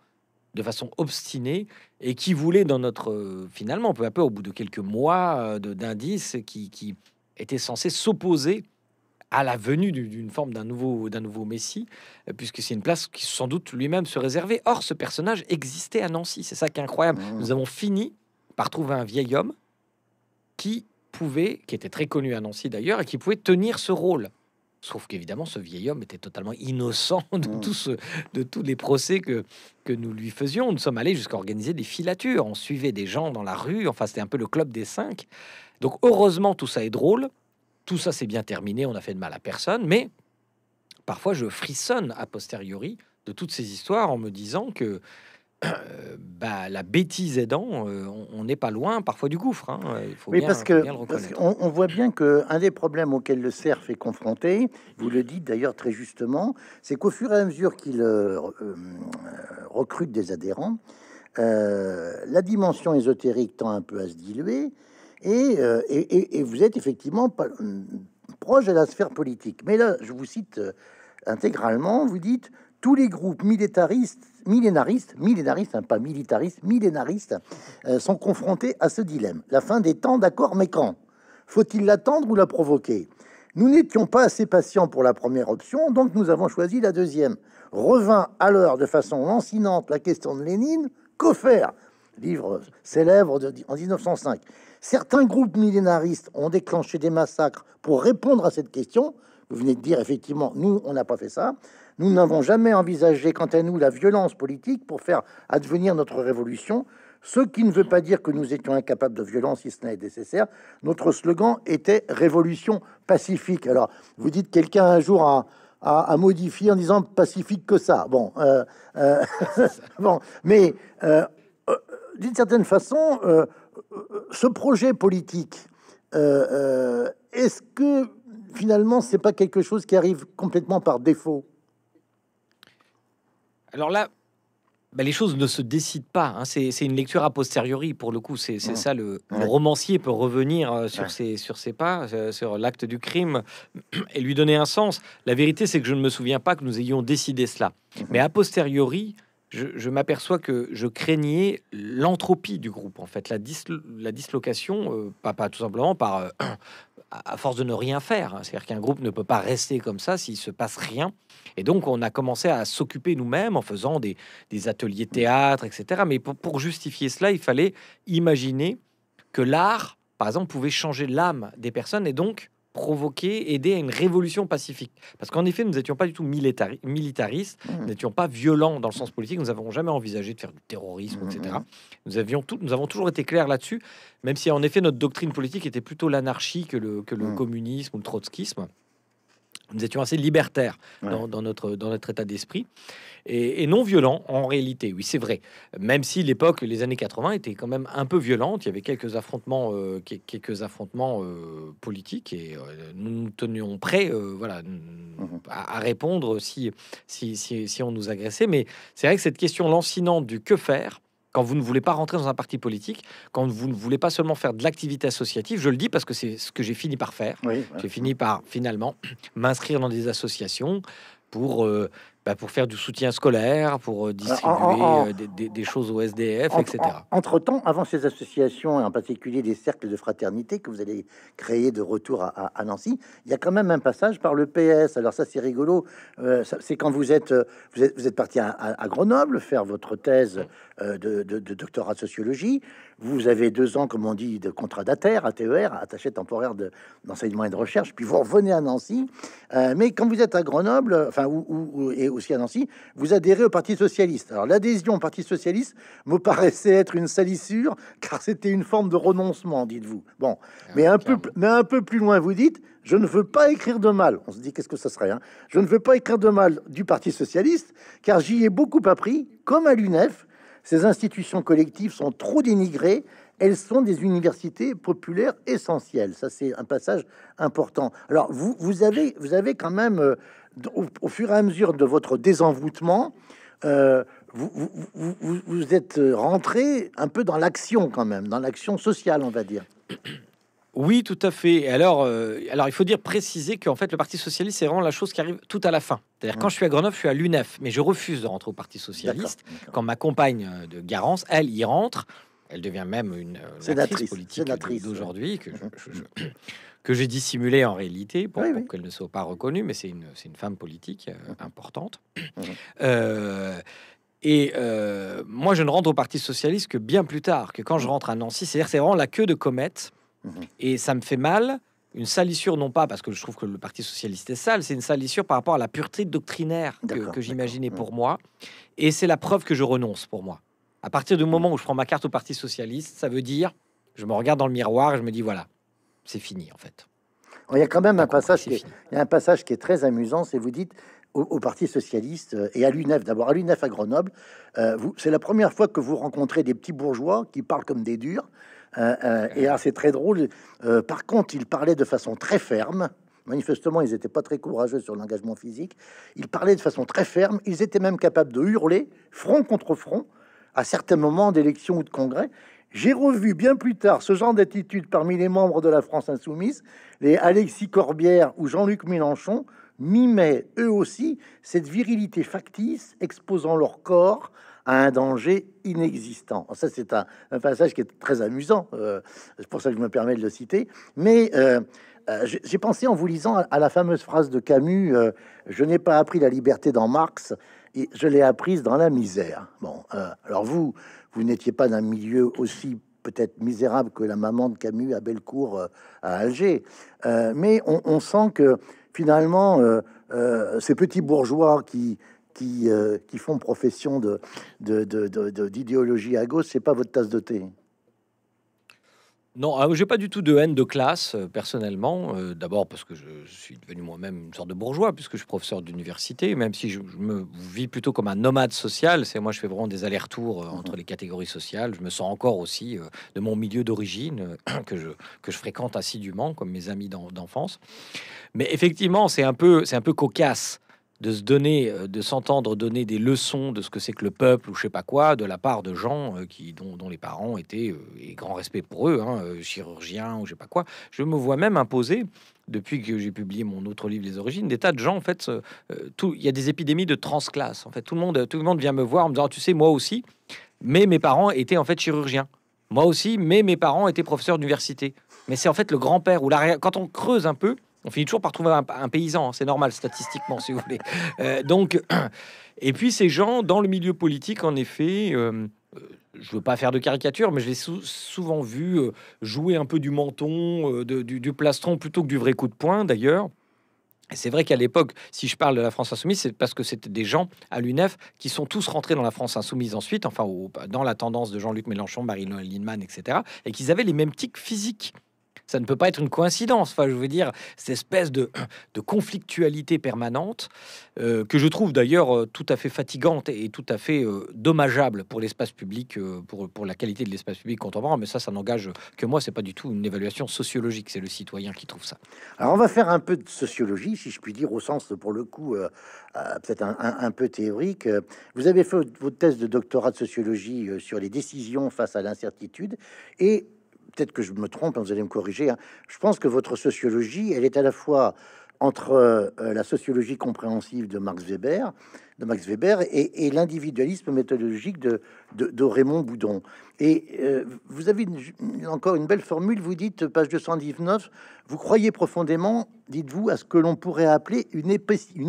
de façon obstinée et qui voulait dans notre euh, finalement peu à peu au bout de quelques mois euh, d'indices qui, qui était censé s'opposer à la venue d'une forme d'un nouveau, d'un nouveau Messie, euh, puisque c'est une place qui sans doute lui-même se réservait. Or, ce personnage existait à Nancy, c'est ça qui est incroyable. Mmh. Nous avons fini par trouver un vieil homme qui pouvait, qui était très connu à Nancy d'ailleurs, et qui pouvait tenir ce rôle. Sauf qu'évidemment, ce vieil homme était totalement innocent de, mmh. tout ce, de tous les procès que, que nous lui faisions. Nous sommes allés jusqu'à organiser des filatures. On suivait des gens dans la rue. Enfin, c'était un peu le club des cinq. Donc, heureusement, tout ça est drôle. Tout ça s'est bien terminé. On a fait de mal à personne. Mais parfois, je frissonne a posteriori de toutes ces histoires en me disant que bah, la bêtise aidant, euh, on n'est pas loin parfois du gouffre. Hein. parce que, on, voit bien que un des problèmes auxquels le cerf est confronté, vous le dites d'ailleurs très justement, c'est qu'au fur et à mesure qu'il euh, euh, recrute des adhérents, la dimension ésotérique tend un peu à se diluer, et, et, vous êtes effectivement proche de la sphère politique. Mais là, je vous cite intégralement, vous dites tous les groupes millénaristes, millénaristes, millénaristes, un hein, pas militaristes, millénaristes, euh, sont confrontés à ce dilemme. La fin des temps, d'accord, mais quand Faut-il l'attendre ou la provoquer Nous n'étions pas assez patients pour la première option, donc nous avons choisi la deuxième. Revint alors de façon lancinante la question de Lénine, Que faire Livre célèbre de, en 1905. Certains groupes millénaristes ont déclenché des massacres pour répondre à cette question. Vous venez de dire, effectivement, nous, on n'a pas fait ça. Nous n'avons jamais envisagé, quant à nous, la violence politique pour faire advenir notre révolution, ce qui ne veut pas dire que nous étions incapables de violence si ce n'est nécessaire. Notre slogan était Révolution pacifique. Alors, vous dites quelqu'un un jour a, modifier modifié en disant pacifique que ça. Bon, euh, euh, bon mais euh, d'une certaine façon, ce projet politique, est-ce que finalement, c'est pas quelque chose qui arrive complètement par défaut alors là, bah, les choses ne se décident pas. Hein. C'est, une lecture a posteriori, pour le coup. C'est, mmh. ça, le, romancier peut revenir euh, sur, ses, pas, euh, sur l'acte du crime, et lui donner un sens. La vérité, c'est que je ne me souviens pas que nous ayons décidé cela. Mmh Mais a posteriori, je, m'aperçois que je craignais l'entropie du groupe, en fait, la, dislocation, euh, pas, pas, tout simplement par euh, à force de ne rien faire. Hein. C'est-à-dire qu'un groupe ne peut pas rester comme ça s'il se passe rien. Et donc, on a commencé à s'occuper nous-mêmes en faisant des, des, ateliers théâtre, etc. Mais pour, pour, justifier cela, il fallait imaginer que l'art, par exemple, pouvait changer l'âme des personnes et donc provoquer, aider à une révolution pacifique. Parce qu'en effet, nous n'étions pas du tout militaristes, mm-hmm. nous n'étions pas violents dans le sens politique, nous n'avons jamais envisagé de faire du terrorisme, etc. Mm-hmm. Nous, avions nous avons toujours été clairs là-dessus, même si en effet notre doctrine politique était plutôt l'anarchie que le, mm. communisme ou le trotskisme nous étions assez libertaires dans, notre, état d'esprit et, non violents en réalité. Oui, c'est vrai. Même si l'époque, les années 80 était quand même un peu violente, il y avait quelques affrontements, euh, quelques affrontements euh, politiques et euh, nous nous tenions prêts, voilà, mhm. à, répondre si si on nous agressait. Mais c'est vrai que cette question lancinante du que faire quand vous ne voulez pas rentrer dans un parti politique, quand vous ne voulez pas seulement faire de l'activité associative, je le dis parce que c'est ce que j'ai fini par faire. J'ai fini par finalement m'inscrire dans des associations pour, euh, bah, pour faire du soutien scolaire, pour euh, distribuer euh, des, choses au SDF, etc. Entre-temps, avant ces associations, et en particulier des cercles de fraternité que vous allez créer de retour à, Nancy, il y a quand même un passage par le PS. Alors ça, c'est rigolo. c'est quand vous êtes, vous êtes, parti à, à, Grenoble faire votre thèse euh, de, doctorat de sociologie. Vous avez deux ans, comme on dit, de contrat d'ATER, ATER, attaché temporaire d'enseignement et de recherche, puis vous revenez à Nancy. Euh, mais quand vous êtes à Grenoble, enfin, ou, et aussi à Nancy, vous adhérez au Parti Socialiste. Alors l'adhésion au Parti Socialiste me paraissait être une salissure, car c'était une forme de renoncement, dites-vous. Bon, ah, mais, un peu, mais un peu plus loin, vous dites, je ne veux pas écrire de mal. On se dit, qu'est-ce que ça serait hein Je ne veux pas écrire de mal du Parti Socialiste, car j'y ai beaucoup appris, comme à l'UNEF, ces institutions collectives sont trop dénigrées. Elles sont des universités populaires essentielles. Ça, c'est un passage important. Alors, vous, vous, avez, vous avez quand même, euh, au, fur et à mesure de votre désenvoûtement, euh, vous, vous, êtes rentré un peu dans l'action quand même, dans l'action sociale, on va dire. Oui, tout à fait. Alors, euh, alors, il faut dire préciser qu'en fait, le Parti socialiste, c'est vraiment la chose qui arrive tout à la fin. C'est-à-dire, mmh. quand je suis à Grenoble, je suis à l'UNEF, mais je refuse de rentrer au Parti socialiste. Quand ma compagne euh, de Garance, elle, y rentre. Elle devient même une euh, sénatrice politique d'aujourd'hui que, mmh. que j'ai dissimulée en réalité pour, qu'elle ne soit pas reconnue, mais c'est une, femme politique mmh. importante. et moi, je ne rentre au Parti socialiste que bien plus tard, que quand je rentre à Nancy. C'est-à-dire, c'est vraiment la queue de comète Mhm. Et ça me fait mal, une salissure, non pas parce que je trouve que le Parti Socialiste est sale, c'est une salissure par rapport à la pureté doctrinaire que, j'imaginais pour moi. Et c'est la preuve que je renonce pour moi. À partir du moment mhm. où je prends ma carte au Parti Socialiste, ça veut dire, je me regarde dans le miroir et je me dis, voilà, c'est fini en fait. Il y a quand même un passage, qui est, très amusant, c'est vous dites au, Parti socialiste euh, et à l'UNEF, d'abord à l'UNEF à Grenoble, euh, c'est la première fois que vous rencontrez des petits bourgeois qui parlent comme des durs euh, euh, et assez c'est très drôle. Euh, par contre, ils parlaient de façon très ferme. Manifestement, ils n'étaient pas très courageux sur l'engagement physique. Ils parlaient de façon très ferme. Ils étaient même capables de hurler front contre front à certains moments d'élection ou de congrès. J'ai revu bien plus tard ce genre d'attitude parmi les membres de la France insoumise. Les Alexis Corbière ou Jean-Luc Mélenchon mimaient eux aussi cette virilité factice, exposant leur corps à un danger inexistant. ça, c'est un, passage qui est très amusant, euh, c'est pour ça que je me permets de le citer. Mais euh, euh, j'ai pensé en vous lisant à, la fameuse phrase de Camus Je n'ai pas appris la liberté dans Marx, et je l'ai apprise dans la misère. Bon, alors vous, vous n'étiez pas d'un milieu aussi peut-être misérable que la maman de Camus à Bellecour à Alger, mais on, on, sent que finalement, ces petits bourgeois qui qui, euh, qui font profession de, d'idéologie à gauche, c'est pas votre tasse de thé. Non, ah, j'ai pas du tout de haine de classe euh, personnellement. Euh, d'abord parce que je, suis devenu moi-même une sorte de bourgeois puisque je suis professeur d'université, même si je, me vis plutôt comme un nomade social. C'est moi, je fais vraiment des allers-retours entre mhm. les catégories sociales. Je me sens encore aussi de mon milieu d'origine que je que je fréquente assidûment comme mes amis d'enfance. Mais effectivement, c'est un peu c'est un peu cocasse de se donner, euh, de s'entendre donner des leçons de ce que c'est que le peuple ou je sais pas quoi, de la part de gens euh, qui, dont, les parents étaient, euh, et grand respect pour eux, hein, chirurgiens ou je sais pas quoi, je me vois même imposer, depuis que j'ai publié mon autre livre Les Origines, des tas de gens, en fait, tout, il y a des épidémies de transclasse. En fait, tout le monde, tout le monde vient me voir me disant, ah, tu sais, moi aussi, mais mes parents étaient en fait chirurgiens. Moi aussi, mais mes parents étaient professeurs d'université. Mais c'est en fait le grand-père ou Quand on creuse un peu, on finit toujours par trouver un, paysan, hein, c'est normal statistiquement, si vous voulez. Euh, donc, et puis ces gens dans le milieu politique, en effet, euh, euh, je ne veux pas faire de caricature, mais je les souvent vu jouer un peu du menton, du, plastron plutôt que du vrai coup de poing d'ailleurs. C'est vrai qu'à l'époque, si je parle de la France insoumise, c'est parce que c'était des gens à l'UNEF qui sont tous rentrés dans la France insoumise ensuite, enfin dans la tendance de Jean-Luc Mélenchon, Marine Le Lindemann, etc., et qu'ils avaient les mêmes tics physiques ça ne peut pas être une coïncidence. Enfin, je veux dire, cette espèce de, de conflictualité permanente, euh, que je trouve d'ailleurs euh, tout à fait fatigante et tout à fait euh, dommageable pour l'espace public, pour, pour la qualité de l'espace public contemporain. Mais ça, ça n'engage que moi, c'est pas du tout une évaluation sociologique, c'est le citoyen qui trouve ça. Alors, on va faire un peu de sociologie, si je puis dire, au sens, pour le coup, peut-être un, un, peu théorique. Vous avez fait votre thèse de doctorat de sociologie sur les décisions face à l'incertitude et peut-être que je me trompe, hein, vous allez me corriger, hein. je pense que votre sociologie, elle est à la fois entre euh, la sociologie compréhensive de Marx Weber de Max Weber et, l'individualisme méthodologique de, Raymond Boudon. Et euh, vous avez encore une belle formule, vous dites, page 219, vous croyez profondément, dites-vous, à ce que l'on pourrait appeler une,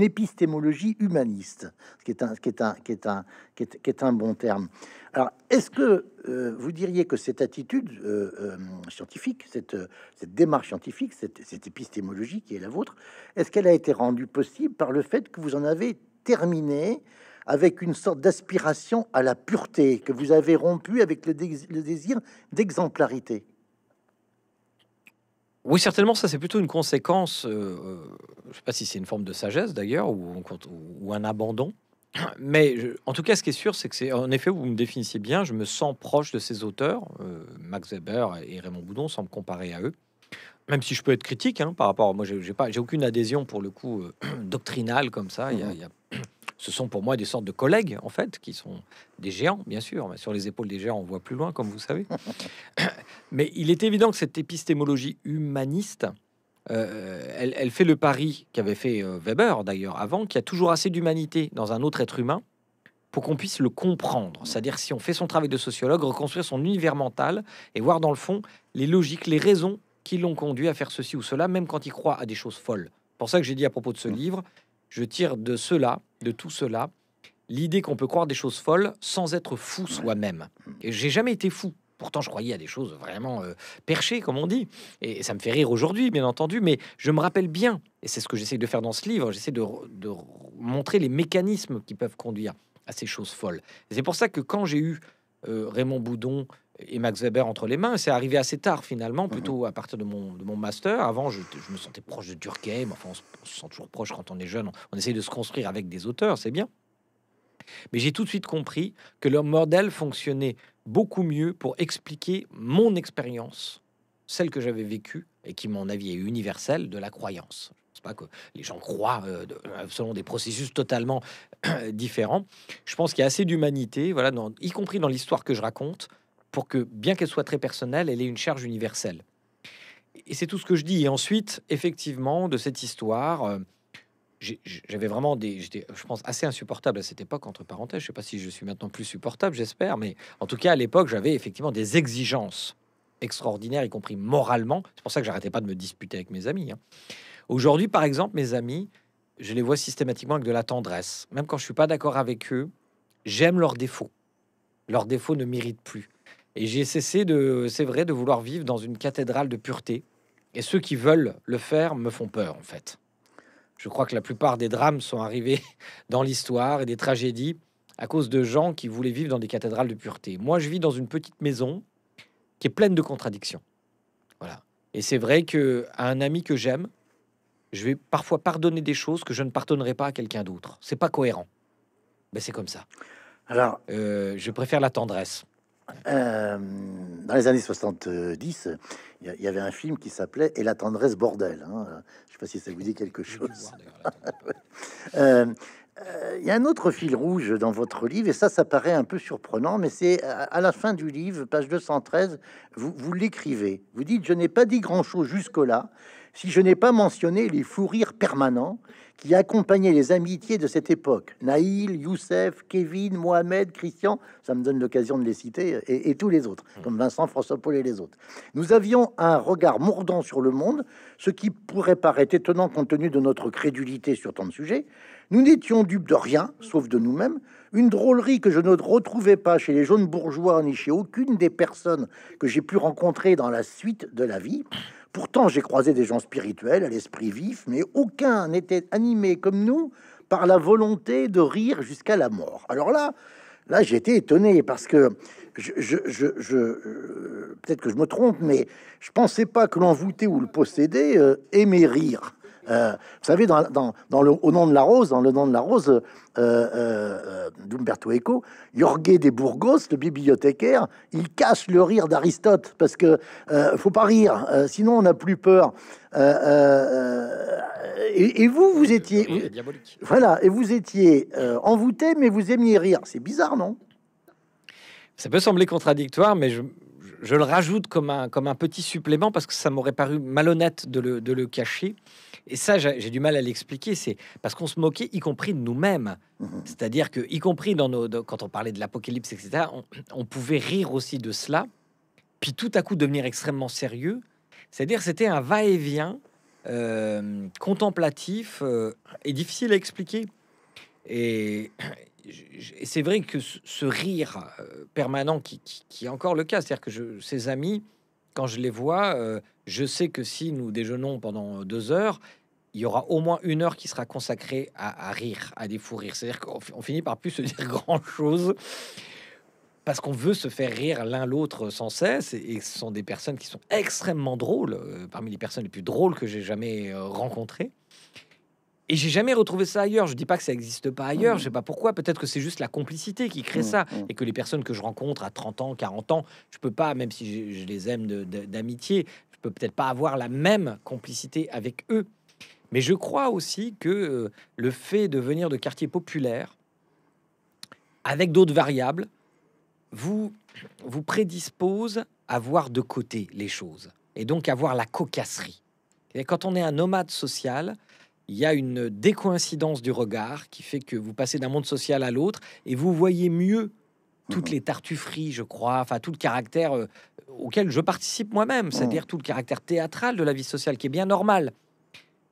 épistémologie humaniste, ce qui est un, un bon terme. Alors, est-ce que euh, vous diriez que cette attitude euh, scientifique, cette, démarche scientifique, cette épistémologie qui est la vôtre, est-ce qu'elle a été rendue possible par le fait que vous en avez terminé avec une sorte d'aspiration à la pureté que vous avez rompu avec le, désir d'exemplarité. Oui, certainement, ça c'est plutôt une conséquence, euh, euh, je ne sais pas si c'est une forme de sagesse d'ailleurs, ou, ou, un abandon, mais en tout cas ce qui est sûr, c'est que c'est en effet, vous me définissez bien, je me sens proche de ces auteurs, euh, Max Weber et Raymond Boudon, sans me comparer à eux, même si je peux être critique hein, par rapport, moi j'ai pas, j'ai aucune adhésion pour le coup doctrinal doctrinale comme ça, il a mmh ce sont pour moi des sortes de collègues, en fait, qui sont des géants, bien sûr. Mais sur les épaules des géants, on voit plus loin, comme vous savez. mais il est évident que cette épistémologie humaniste, euh, elle, elle, fait le pari qu'avait fait euh, Weber, d'ailleurs, avant, qu'il y a toujours assez d'humanité dans un autre être humain pour qu'on puisse le comprendre. C'est-à-dire, si on fait son travail de sociologue, reconstruire son univers mental et voir dans le fond les logiques, les raisons qui l'ont conduit à faire ceci ou cela, même quand il croit à des choses folles. C'est pour ça que j'ai dit à propos de ce mmh. livre, je tire de cela, de tout cela, l'idée qu'on peut croire des choses folles sans être fou soi-même. Mm. Et j'ai jamais été fou. Pourtant, je croyais à des choses vraiment euh, perchées, comme on dit. Et ça me fait rire aujourd'hui, bien entendu, mais je me rappelle bien, et c'est ce que j'essaie de faire dans ce livre, j'essaie de, montrer les mécanismes qui peuvent conduire à ces choses folles. C'est pour ça que quand j'ai eu euh, Raymond Boudon, et Max Weber entre les mains. C'est arrivé assez tard finalement, mhm. plutôt à partir de mon, de mon master. Avant, je, je me sentais proche de Durkheim. Enfin, on se, sent toujours proche quand on est jeune. On, essaie de se construire avec des auteurs, c'est bien. Mais j'ai tout de suite compris que leur modèle fonctionnait beaucoup mieux pour expliquer mon expérience, celle que j'avais vécue et qui, mon avis, est universelle de la croyance. C'est pas que les gens croient euh, euh, selon des processus totalement différents. Je pense qu'il y a assez d'humanité, voilà, y compris dans l'histoire que je raconte, pour que, bien qu'elle soit très personnelle, elle ait une charge universelle. Et c'est tout ce que je dis. Et ensuite, effectivement, de cette histoire, euh, j'avais vraiment des. je pense, assez insupportable à cette époque, entre parenthèses. Je sais pas si je suis maintenant plus supportable, j'espère. Mais en tout cas, à l'époque, j'avais effectivement des exigences extraordinaires, y compris moralement. C'est pour ça que j'arrêtais pas de me disputer avec mes amis. Hein. Aujourd'hui, par exemple, mes amis, je les vois systématiquement avec de la tendresse. Même quand je suis pas d'accord avec eux, j'aime leurs défauts. Leurs défauts ne m'irritent plus. Et j'ai cessé de, c'est vrai, de vouloir vivre dans une cathédrale de pureté. Et ceux qui veulent le faire me font peur, en fait. Je crois que la plupart des drames sont arrivés dans l'histoire et des tragédies à cause de gens qui voulaient vivre dans des cathédrales de pureté. Moi, je vis dans une petite maison qui est pleine de contradictions. Voilà. Et c'est vrai que à un ami que j'aime, je vais parfois pardonner des choses que je ne pardonnerai pas à quelqu'un d'autre. C'est pas cohérent. Mais ben, c'est comme ça. Alors, euh, je préfère la tendresse. Euh, dans les années 70, il y, avait un film qui s'appelait Et la tendresse bordel. Hein. Je sais pas si ça vous dit quelque chose. Euh, euh, il y a un autre fil rouge dans votre livre, et ça, ça paraît un peu surprenant, mais c'est à la fin du livre, page 213, vous, vous l'écrivez. Vous dites Je n'ai pas dit grand-chose jusque-là si je n'ai pas mentionné les fous rires permanents qui accompagnaient les amitiés de cette époque. Naïl, Youssef, Kevin, Mohamed, Christian, ça me donne l'occasion de les citer, et, tous les autres, comme Vincent, François Paul et les autres. Nous avions un regard mordant sur le monde, ce qui pourrait paraître étonnant compte tenu de notre crédulité sur tant de sujets. Nous n'étions dupes de rien, sauf de nous-mêmes. Une drôlerie que je ne retrouvais pas chez les jeunes bourgeois ni chez aucune des personnes que j'ai pu rencontrer dans la suite de la vie. Pourtant, j'ai croisé des gens spirituels, à l'esprit vif, mais aucun n'était animé comme nous par la volonté de rire jusqu'à la mort. Alors là, là, j'étais étonné parce que je, euh, peut-être que je me trompe, mais je pensais pas que l'envoûté ou le possédé euh, aimait rire. Euh, vous savez, dans, le, au nom de la rose, dans le nom de la rose euh, euh, d'Umberto Eco, Jorge de Burgos, le bibliothécaire, il cache le rire d'Aristote parce que faut pas rire, sinon on n'a plus peur. Et, vous, vous étiez Voilà, et vous étiez envoûté, mais vous aimiez rire. C'est bizarre, non ça peut sembler contradictoire, mais je, je le rajoute comme un, comme un petit supplément parce que ça m'aurait paru malhonnête de le, de le cacher. Et ça, j'ai du mal à l'expliquer. C'est parce qu'on se moquait, y compris de nous-mêmes. Mhm. C'est-à-dire que, y compris dans nos, quand on parlait de l'apocalypse, etc., on, pouvait rire aussi de cela, puis tout à coup devenir extrêmement sérieux. C'est-à-dire, c'était un va-et-vient euh, contemplatif euh, et difficile à expliquer. Et c'est vrai que ce rire euh, permanent qui, est encore le cas, c'est-à-dire que je, amis, quand je les vois, euh, je sais que si nous déjeunons pendant deux heures, il y aura au moins une heure qui sera consacrée à, rire, à des fous rires. C'est-à-dire qu'on finit par plus se dire grand-chose parce qu'on veut se faire rire l'un l'autre sans cesse. Et, ce sont des personnes qui sont extrêmement drôles, euh, parmi les personnes les plus drôles que j'ai jamais rencontrées. Et j'ai jamais retrouvé ça ailleurs. Je dis pas que ça n'existe pas ailleurs. Mmh. Je sais pas pourquoi. Peut-être que c'est juste la complicité qui crée mmh, ça mmh. et que les personnes que je rencontre à 30 ans, 40 ans, je peux pas, même si je, les aime d'amitié, je peux peut-être pas avoir la même complicité avec eux. Mais je crois aussi que euh, le fait de venir de quartiers populaires, avec d'autres variables, vous vous prédispose à voir de côté les choses et donc à voir la cocasserie. Et quand on est un nomade social, il y a une décoïncidence du regard qui fait que vous passez d'un monde social à l'autre et vous voyez mieux toutes mhm. les tartufferies, je crois, enfin tout le caractère euh, auquel je participe moi-même, mhm. c'est-à-dire tout le caractère théâtral de la vie sociale qui est bien normal.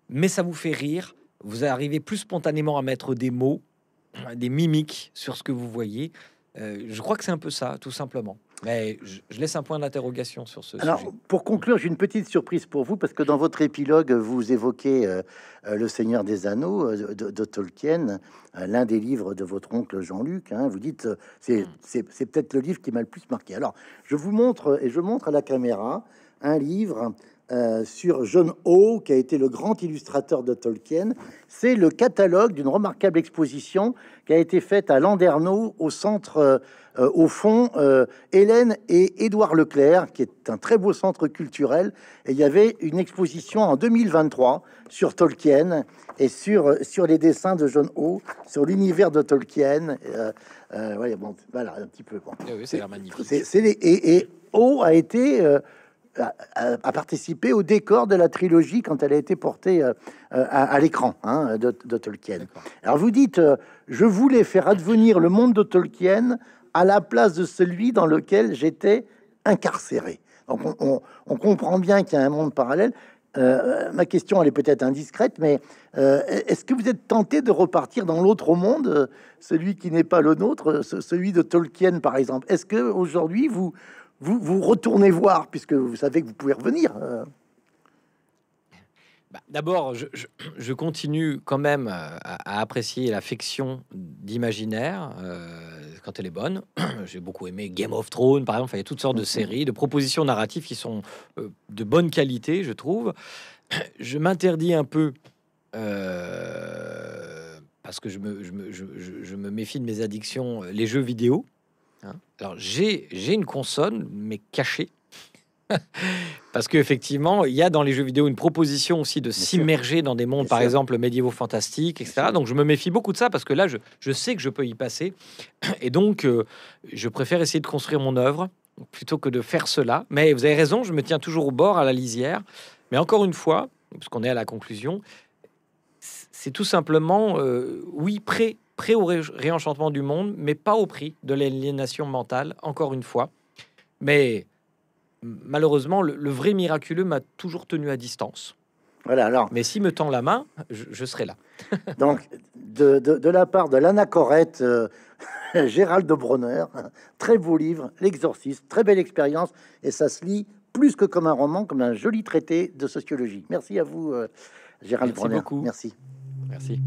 Mais ça vous fait rire, vous arrivez plus spontanément à mettre des mots, des mimiques sur ce que vous voyez. Euh, je crois que c'est un peu ça, tout simplement. Mais je, laisse un point d'interrogation sur ce. Alors, pour conclure, j'ai une petite surprise pour vous parce que dans votre épilogue, vous évoquez euh, euh, Le Seigneur des Anneaux euh, de, Tolkien, l'un des livres de votre oncle Jean-Luc. Hein. vous dites, mm. c'est peut-être le livre qui m'a le plus marqué. Alors, je vous montre et je montre à la caméra un livre euh, sur John Howe, qui a été le grand illustrateur de Tolkien. C'est le catalogue d'une remarquable exposition qui a été faite à Landerneau, au centre, euh, au fond, euh, Hélène et Édouard Leclerc, qui est un très beau centre culturel. Et il y avait une exposition en 2023 sur Tolkien et sur, sur les dessins de John Howe, sur l'univers de Tolkien. voilà, un petit peu. Ah oui, c'est les, et, et Howe a été a, participé au décor de la trilogie quand elle a été portée euh, euh, à, l'écran hein, de, Tolkien. Alors vous dites, euh, je voulais faire advenir le monde de Tolkien à la place de celui dans lequel j'étais incarcéré. Donc on, comprend bien qu'il y a un monde parallèle. ma question, elle est peut-être indiscrète, mais est-ce que vous êtes tenté de repartir dans l'autre monde, celui qui n'est pas le nôtre, celui de Tolkien par exemple Est-ce que aujourd'hui vous vous, vous retournez voir, puisque vous savez que vous pouvez revenir. Euh. Bah, d'abord, je, continue quand même euh, à, apprécier la fiction d'imaginaire euh, quand elle est bonne. J'ai beaucoup aimé Game of Thrones, par exemple. il y a toutes sortes de mhm. séries, de propositions narratives qui sont de bonne qualité, je trouve. Je m'interdis un peu. parce que je, je me méfie de mes addictions, les jeux vidéo. Hein. Alors j'ai une consonne, mais cachée. Parce qu'effectivement, il y a dans les jeux vidéo une proposition aussi de s'immerger dans des mondes, par exemple médiévaux fantastiques, etc. Donc je me méfie beaucoup de ça parce que là, je, sais que je peux y passer. Et donc, euh, je préfère essayer de construire mon œuvre plutôt que de faire cela. Mais vous avez raison, je me tiens toujours au bord, à la lisière. Mais encore une fois, parce qu'on est à la conclusion, c'est tout simplement, euh, oui, prêt prêt au réenchantement du monde, mais pas au prix de l'aliénation mentale, encore une fois. Mais malheureusement, le, vrai miraculeux m'a toujours tenu à distance. Voilà, alors. Mais s'il me tend la main, je, serai là. donc, de, la part de l'anachorète euh, Gérald de Bronner, très beau livre, L'Exorciste, très belle expérience, et ça se lit plus que comme un roman, comme un joli traité de sociologie. Merci à vous, euh, Gérald Merci Beaucoup. Merci. Merci.